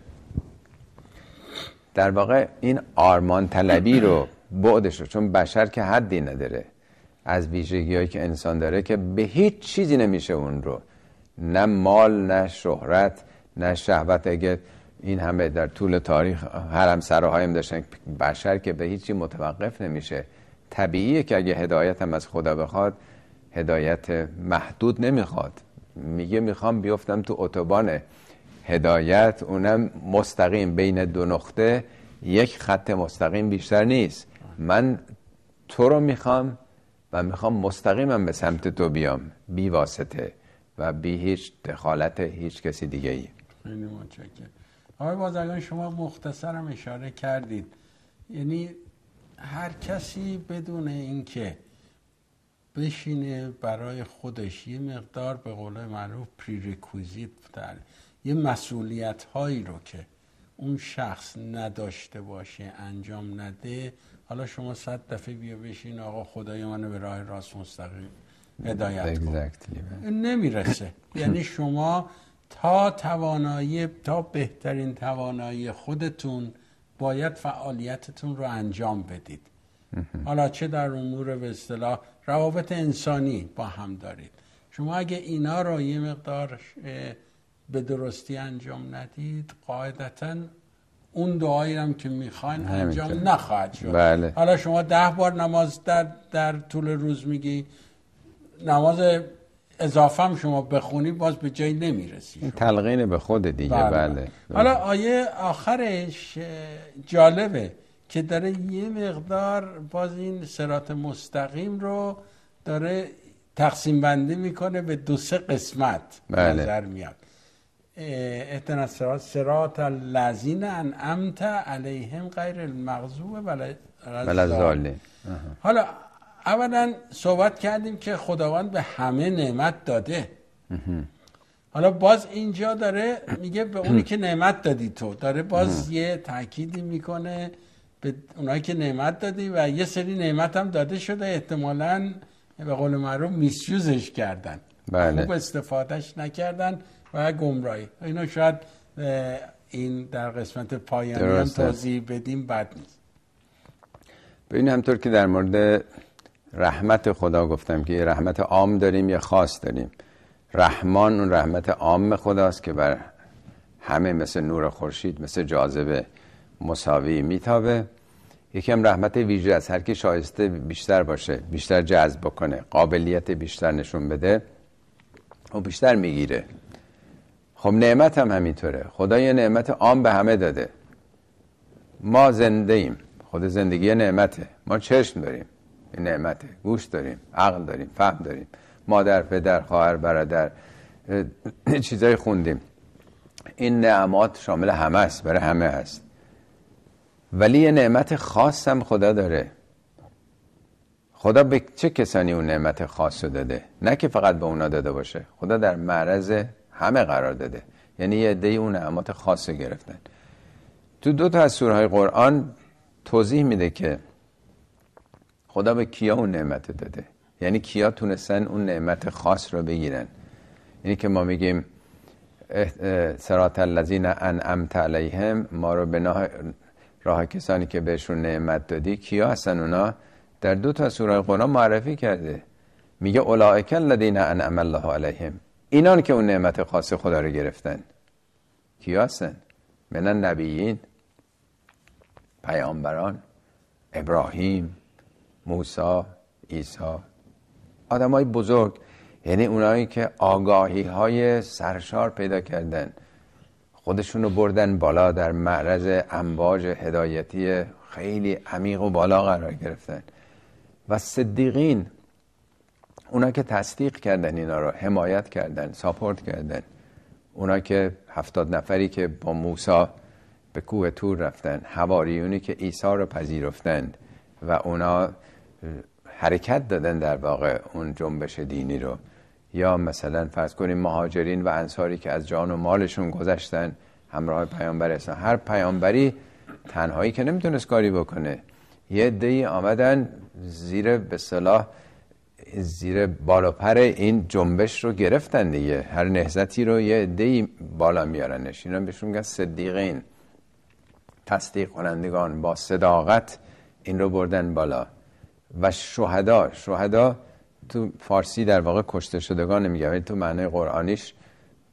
در واقع این آرمان طلبی رو (clears throat) بعدش رو چون بشر که حدی نداره از ویژگی هایی که انسان داره که به هیچ چیزی نمیشه اون رو نه مال نه شهرت نه شهوت اگه این همه در طول تاریخ حرم سراهایم داشتن بشر که به هیچی متوقف نمیشه طبیعیه که اگه هدایت هم از خدا بخواد هدایت محدود نمیخواد میگه میخوام بیفتم تو اتوبان هدایت اونم مستقیم بین دو نقطه یک خط مستقیم بیشتر نیست من تو رو میخوام و میخوام مستقیمم به سمت تو بیام بی واسطه و بی هیچ دخالت هیچ کسی دیگه ای آقای بازرگان شما مختصرم اشاره کردید یعنی هر کسی بدون اینکه بشینه برای خودش یه مقدار به قول معروف ریکویزیت در یه مسئولیت هایی رو که اون شخص نداشته باشه انجام نده حالا شما صد دفعه بیا بشین آقا خدای منو به راه راست مستقیم هدایت کن نمیرسه یعنی شما تا توانایی تا بهترین توانایی خودتون باید فعالیتتون رو انجام بدید حالا چه در امور به اصطلاح روابط انسانی با هم دارید شما اگه اینا رو یه مقدار به درستی انجام ندید قاعدتا اون دعایی هم که میخواین انجام نخواهد شد بله. حالا شما ده بار نماز در, در طول روز میگی نماز اضافه هم شما بخونی باز به جایی نمیرسی تلقین به خود دیگه بله, بله. حالا آیه آخرش جالبه که داره یه مقدار باز این سرات مستقیم رو داره تقسیم بندی میکنه به دو سه قسمت بله. نظر میاد اتنا سرات سرات لذین انعمت علیهم غیر المغضوب ولا حالا اولا صحبت کردیم که خداوند به همه نعمت داده حالا باز اینجا داره میگه به اونی که نعمت دادی تو داره باز یه تأکیدی میکنه به اونایی که نعمت دادی و یه سری نعمت هم داده شده احتمالا به قول معروف میسیوزش کردن بله. خوب استفادهش نکردن و گمراهی اینو شاید این در قسمت پایانی هم توضیح بدیم بد نیست این همطور که در مورد رحمت خدا گفتم که یه رحمت عام داریم یه خاص داریم رحمان اون رحمت عام خداست که بر همه مثل نور خورشید مثل جاذبه مساوی میتابه یکی هم رحمت ویژه است هر کی شایسته بیشتر باشه بیشتر جذب بکنه قابلیت بیشتر نشون بده و بیشتر میگیره خب نعمت هم همینطوره خدا یه نعمت عام به همه داده ما زنده ایم خود زندگی نعمته ما چشم داریم این نعمته گوش داریم عقل داریم فهم داریم مادر پدر خواهر برادر چیزایی خوندیم این نعمات شامل همه است برای همه هست ولی یه نعمت خاص هم خدا داره خدا به چه کسانی اون نعمت خاص رو داده نه که فقط به اونا داده باشه خدا در معرض همه قرار داده یعنی یه عده اون نعمات خاص گرفتن تو دو تا از سورهای قرآن توضیح میده که خدا به کیا اون نعمت داده یعنی کیا تونستن اون نعمت خاص رو بگیرن یعنی که ما میگیم سرات الذین انعمت علیهم ما رو به راه کسانی که بهشون نعمت دادی کیا هستن اونا در دو تا سوره قرآن معرفی کرده میگه اولائک الذین انعم الله علیهم اینان که اون نعمت خاص خدا رو گرفتن کیا هستن من نبیین پیامبران ابراهیم ایسا عیسی آدمای بزرگ یعنی اونایی که آگاهی های سرشار پیدا کردن خودشون رو بردن بالا در معرض انباج هدایتی خیلی عمیق و بالا قرار گرفتن و صدیقین اونا که تصدیق کردن اینا رو حمایت کردن ساپورت کردن اونا که هفتاد نفری که با موسا به کوه تور رفتن هواریونی که عیسی رو پذیرفتند و اونا حرکت دادن در واقع اون جنبش دینی رو یا مثلا فرض کنیم مهاجرین و انصاری که از جان و مالشون گذشتن همراه پیامبر اسلام هر پیامبری تنهایی که نمیتونست کاری بکنه یه دی آمدن زیر به صلاح زیر بالاپر این جنبش رو گرفتن دیگه هر نهزتی رو یه دی بالا میارنش اینا بهشون میگن صدیقین تصدیق کنندگان با صداقت این رو بردن بالا و شهدا شهدا تو فارسی در واقع کشته شدگان میگه ولی تو معنای قرآنیش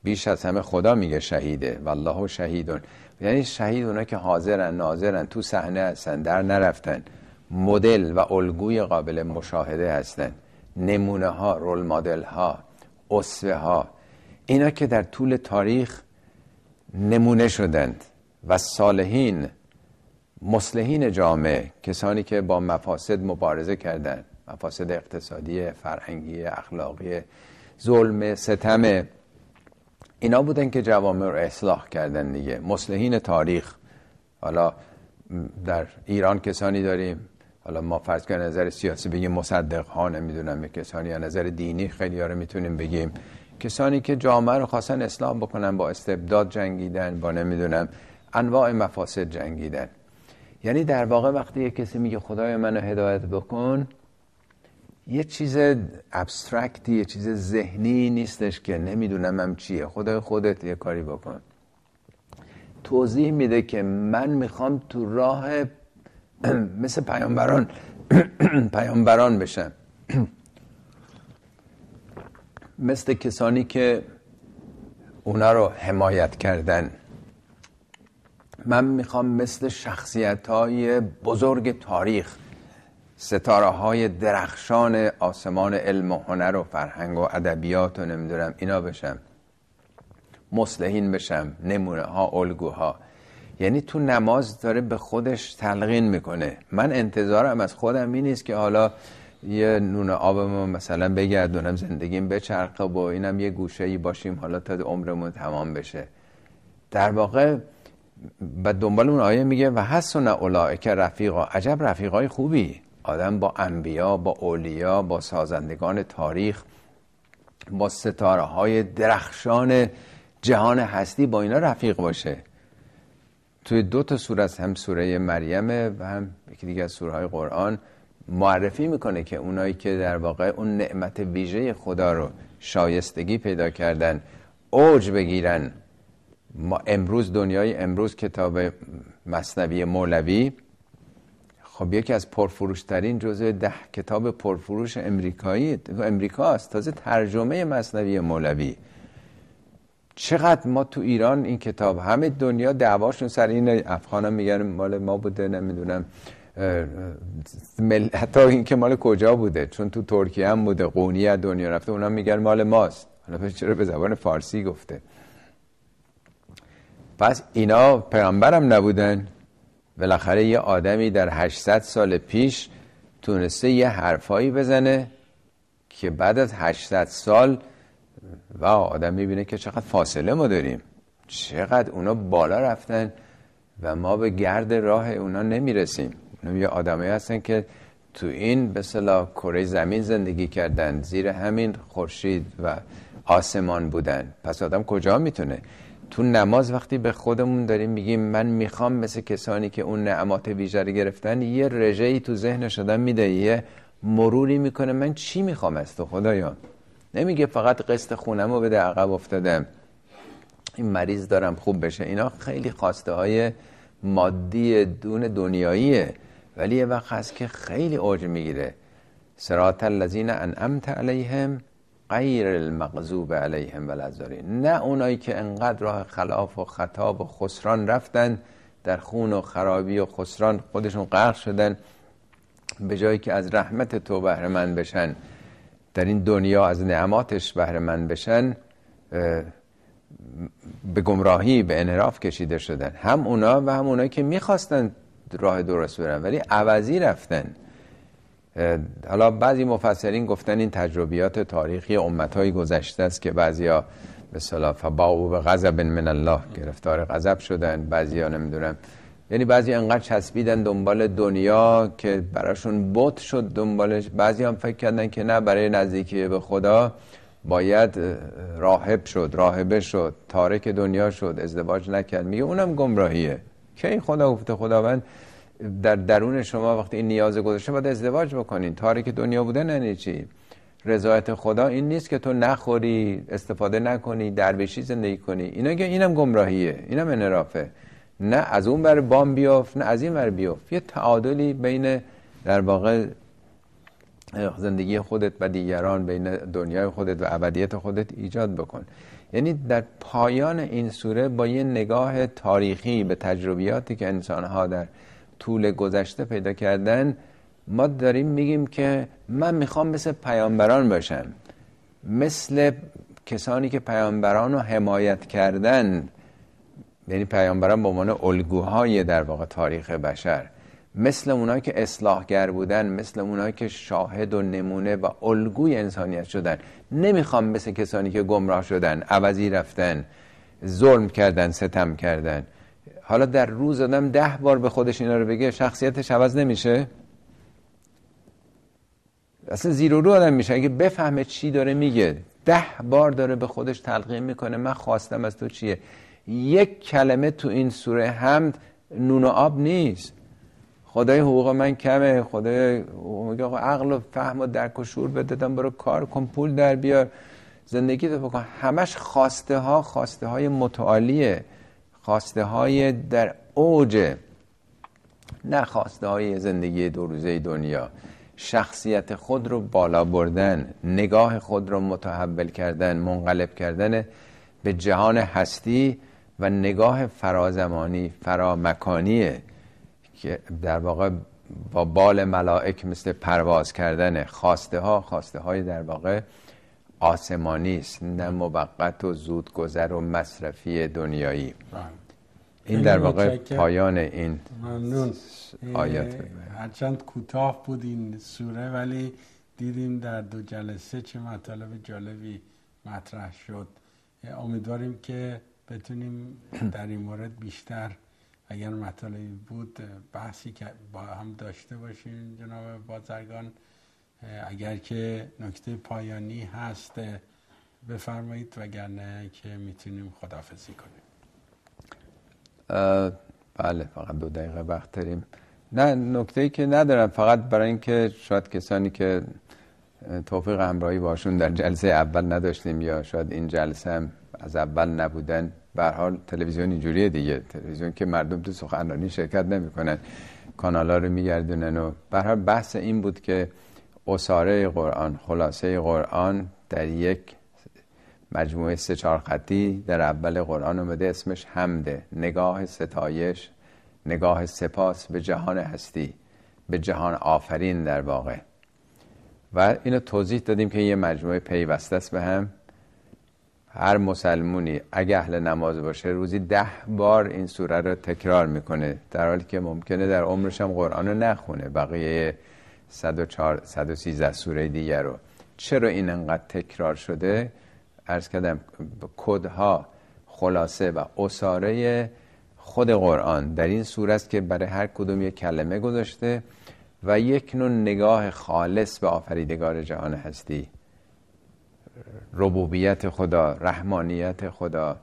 بیش از همه خدا میگه شهیده والله شهیدون یعنی شهید اونا که حاضرن ناظرن تو صحنه هستن در نرفتن مدل و الگوی قابل مشاهده هستن نمونه ها رول مدل ها اسوه ها اینا که در طول تاریخ نمونه شدند و صالحین مسلحین جامعه کسانی که با مفاسد مبارزه کردن مفاسد اقتصادی فرهنگی اخلاقی ظلم ستم اینا بودن که جوامع رو اصلاح کردن دیگه مسلحین تاریخ حالا در ایران کسانی داریم حالا ما فرض کنیم نظر سیاسی بگیم مصدق ها نمیدونم کسانی یا نظر دینی خیلی ها رو میتونیم بگیم کسانی که جامعه رو خواستن اصلاح بکنن با استبداد جنگیدن با نمیدونم انواع مفاسد جنگیدن یعنی در واقع وقتی یه کسی میگه خدای منو هدایت بکن یه چیز ابسترکتی یه چیز ذهنی نیستش که نمیدونم هم چیه خدای خودت یه کاری بکن توضیح میده که من میخوام تو راه (clears throat) مثل پیامبران (clears throat) پیامبران بشم (clears throat) مثل کسانی که اونا رو حمایت کردن من میخوام مثل شخصیت های بزرگ تاریخ ستاره های درخشان آسمان علم و هنر و فرهنگ و ادبیات و نمیدونم اینا بشم مسلحین بشم نمونه ها ها یعنی تو نماز داره به خودش تلقین میکنه من انتظارم از خودم این نیست که حالا یه نون آبمو مثلا بگردونم زندگیم بچرقه با اینم یه گوشه ای باشیم حالا تا عمرمون تمام بشه در واقع و دنبال اون آیه میگه و حسن اولائک رفیقا عجب رفیقای خوبی آدم با انبیا با اولیا با سازندگان تاریخ با ستاره های درخشان جهان هستی با اینا رفیق باشه توی دو تا سوره هم سوره مریمه و هم یکی دیگه از سوره های قرآن معرفی میکنه که اونایی که در واقع اون نعمت ویژه خدا رو شایستگی پیدا کردن اوج بگیرن ما امروز دنیای امروز کتاب مصنوی مولوی خب یکی از پرفروشترین جزء ده کتاب پرفروش امریکایی است. تازه ترجمه مصنوی مولوی چقدر ما تو ایران این کتاب همه دنیا دعواشون سر این افغان میگن مال ما بوده نمیدونم حتی این که مال کجا بوده چون تو ترکیه هم بوده قونی دنیا رفته اونا میگن مال ماست حالا چرا به زبان فارسی گفته پس اینا پیامبرم نبودن بالاخره یه آدمی در 800 سال پیش تونسته یه حرفایی بزنه که بعد از 800 سال و آدم میبینه که چقدر فاصله ما داریم چقدر اونا بالا رفتن و ما به گرد راه اونا نمیرسیم اونا یه آدمایی هستن که تو این به صلاح کره زمین زندگی کردن زیر همین خورشید و آسمان بودن پس آدم کجا میتونه تو نماز وقتی به خودمون داریم میگیم من میخوام مثل کسانی که اون نعمات ویژه گرفتن یه رژه تو ذهن شدن میده یه مروری میکنه من چی میخوام از تو خدایا نمیگه فقط قسط خونم رو بده عقب افتادم این مریض دارم خوب بشه اینا خیلی خواسته های مادی دون دنیاییه ولی یه وقت هست که خیلی اوج میگیره سرات الذین انعمت علیهم غیر المغضوب علیهم ولذارین نه اونایی که انقدر راه خلاف و خطاب و خسران رفتن در خون و خرابی و خسران خودشون غرق شدن به جایی که از رحمت تو بهره من بشن در این دنیا از نعماتش بهره من بشن به گمراهی به انحراف کشیده شدن هم اونا و هم اونایی که میخواستن راه درست برن ولی عوضی رفتن حالا بعضی مفسرین گفتن این تجربیات تاریخی امتهای گذشته است که بعضیا به صلاح فباو به غضب من الله گرفتار غضب شدن بعضیا نمیدونم یعنی بعضی انقدر چسبیدن دنبال دنیا که براشون بت شد دنبالش بعضی هم فکر کردن که نه برای نزدیکی به خدا باید راهب شد راهبه شد تارک دنیا شد ازدواج نکرد میگه اونم گمراهیه این خدا گفته خداوند در درون شما وقتی این نیاز گذاشته باید ازدواج بکنین تاریک دنیا بوده نه چی رضایت خدا این نیست که تو نخوری استفاده نکنی درویشی زندگی کنی اینا که اینم گمراهیه اینم انرافه نه از اون بر بام بیافت نه از این بر بیافت یه تعادلی بین در واقع زندگی خودت و دیگران بین دنیای خودت و ابدیت خودت ایجاد بکن یعنی در پایان این سوره با یه نگاه تاریخی به تجربیاتی که انسانها در طول گذشته پیدا کردن ما داریم میگیم که من میخوام مثل پیامبران باشم مثل کسانی که پیامبران رو حمایت کردن یعنی پیامبران به عنوان الگوهای در واقع تاریخ بشر مثل اونایی که اصلاحگر بودن مثل اونایی که شاهد و نمونه و الگوی انسانیت شدن نمیخوام مثل کسانی که گمراه شدن عوضی رفتن ظلم کردن ستم کردن حالا در روز آدم ده بار به خودش اینا رو بگه شخصیتش عوض نمیشه اصلا زیر و رو آدم میشه اگه بفهمه چی داره میگه ده بار داره به خودش تلقیم میکنه من خواستم از تو چیه یک کلمه تو این سوره حمد نون و آب نیست خدای حقوق من کمه خدای میگه عقل و فهم و درک و شعور برو کار کن پول در بیار زندگی تو بکن همش خواسته ها خواسته های متعالیه خواسته های در اوج نه خواسته های زندگی دو روزه دنیا شخصیت خود رو بالا بردن نگاه خود رو متحول کردن منقلب کردن به جهان هستی و نگاه فرازمانی فرامکانیه که در واقع با بال ملائک مثل پرواز کردن خواسته ها خواسته های در واقع آسمانی است نه بله. موقت و زود گذر و مصرفی دنیایی بله. این در واقع پایان این ممنون. آیت هرچند کوتاه بود این سوره ولی دیدیم در دو جلسه چه مطالب جالبی مطرح شد امیدواریم که بتونیم در این مورد بیشتر اگر مطالبی بود بحثی که با هم داشته باشیم جناب بازرگان اگر که نکته پایانی هست بفرمایید وگرنه که میتونیم خدافزی کنیم بله فقط دو دقیقه وقت داریم نه نکته ای که ندارم فقط برای اینکه شاید کسانی که توفیق همراهی باشون در جلسه اول نداشتیم یا شاید این جلسه هم از اول نبودن به حال تلویزیون اینجوریه دیگه تلویزیون که مردم تو سخنرانی شرکت نمیکنن کانالا رو میگردونن و به حال بحث این بود که اصاره قرآن خلاصه قرآن در یک مجموعه سه چهار خطی در اول قرآن اومده اسمش حمده نگاه ستایش نگاه سپاس به جهان هستی به جهان آفرین در واقع و اینو توضیح دادیم که یه مجموعه پیوسته است به هم هر مسلمونی اگه اهل نماز باشه روزی ده بار این سوره رو تکرار میکنه در حالی که ممکنه در عمرش هم قرآن رو نخونه بقیه 113 سوره دیگر رو چرا این انقدر تکرار شده ارز کردم کدها خلاصه و اصاره خود قرآن در این سوره است که برای هر کدوم یک کلمه گذاشته و یک نوع نگاه خالص به آفریدگار جهان هستی ربوبیت خدا رحمانیت خدا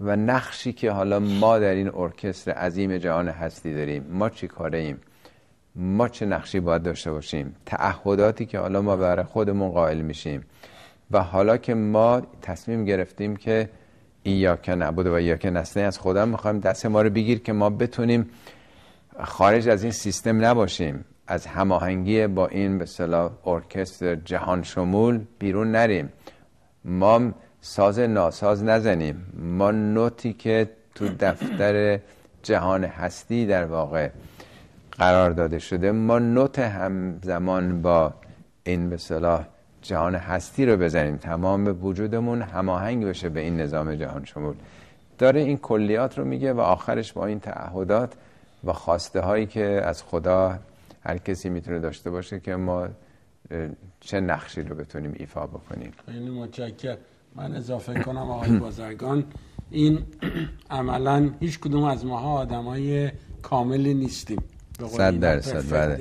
و نقشی که حالا ما در این ارکستر عظیم جهان هستی داریم ما چی کاره ایم ما چه نقشی باید داشته باشیم تعهداتی که حالا ما برای خودمون قائل میشیم و حالا که ما تصمیم گرفتیم که که نبوده و که نسلی از خدا میخوایم دست ما رو بگیر که ما بتونیم خارج از این سیستم نباشیم از هماهنگی با این به صلاح ارکستر جهان شمول بیرون نریم ما ساز ناساز نزنیم ما نوتی که تو دفتر جهان هستی در واقع قرار داده شده ما نوت همزمان با این به صلاح جهان هستی رو بزنیم تمام وجودمون هماهنگ بشه به این نظام جهان شمول داره این کلیات رو میگه و آخرش با این تعهدات و خواسته هایی که از خدا هر کسی میتونه داشته باشه که ما چه نقشی رو بتونیم ایفا بکنیم خیلی متشکر من اضافه کنم آقای بازرگان این (clears throat) عملا هیچ کدوم از ماها آدمای کاملی نیستیم صد درصد بله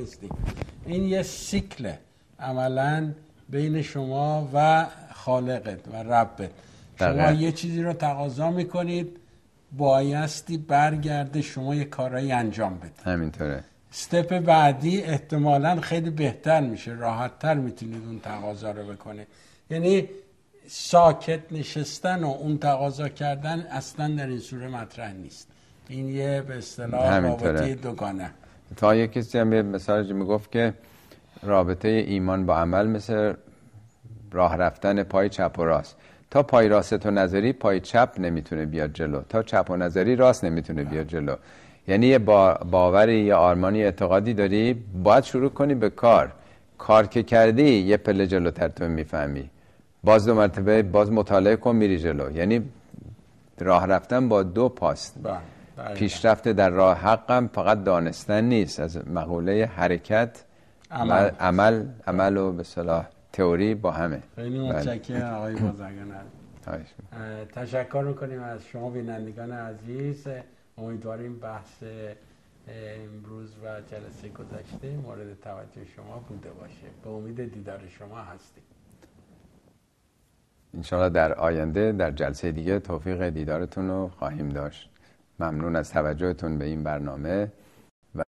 این یه سیکل عملا بین شما و خالقت و ربت شما یه چیزی رو تقاضا میکنید بایستی برگرده شما یه کارایی انجام بده همینطوره استپ بعدی احتمالا خیلی بهتر میشه راحتتر میتونید اون تقاضا رو بکنید یعنی ساکت نشستن و اون تقاضا کردن اصلا در این صوره مطرح نیست این یه به اصطلاح رابطه دوگانه تا یه کسی هم یه مثال میگفت که رابطه ایمان با عمل مثل راه رفتن پای چپ و راست تا پای راست و نظری پای چپ نمیتونه بیاد جلو تا چپ و نظری راست نمیتونه بیاد جلو یعنی یه با... باوری یا آرمانی اعتقادی داری باید شروع کنی به کار کار که کردی یه پله جلوتر تو میفهمی باز دو مرتبه باز مطالعه کن میری جلو یعنی راه رفتن با دو پاست بله. بله. پیشرفت در راه حقم فقط دانستن نیست از مقوله حرکت عمل عمل, عمل و به صلاح تئوری با همه خیلی بله. متشکرم آقای (coughs) بازرگان تشکر میکنیم از شما بینندگان عزیز امیدواریم بحث امروز و جلسه گذشته مورد توجه شما بوده باشه به امید دیدار شما هستیم انشاءالله در آینده در جلسه دیگه توفیق دیدارتون رو خواهیم داشت ممنون از توجهتون به این برنامه و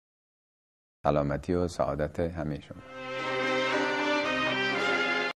سلامتی و سعادت همه شما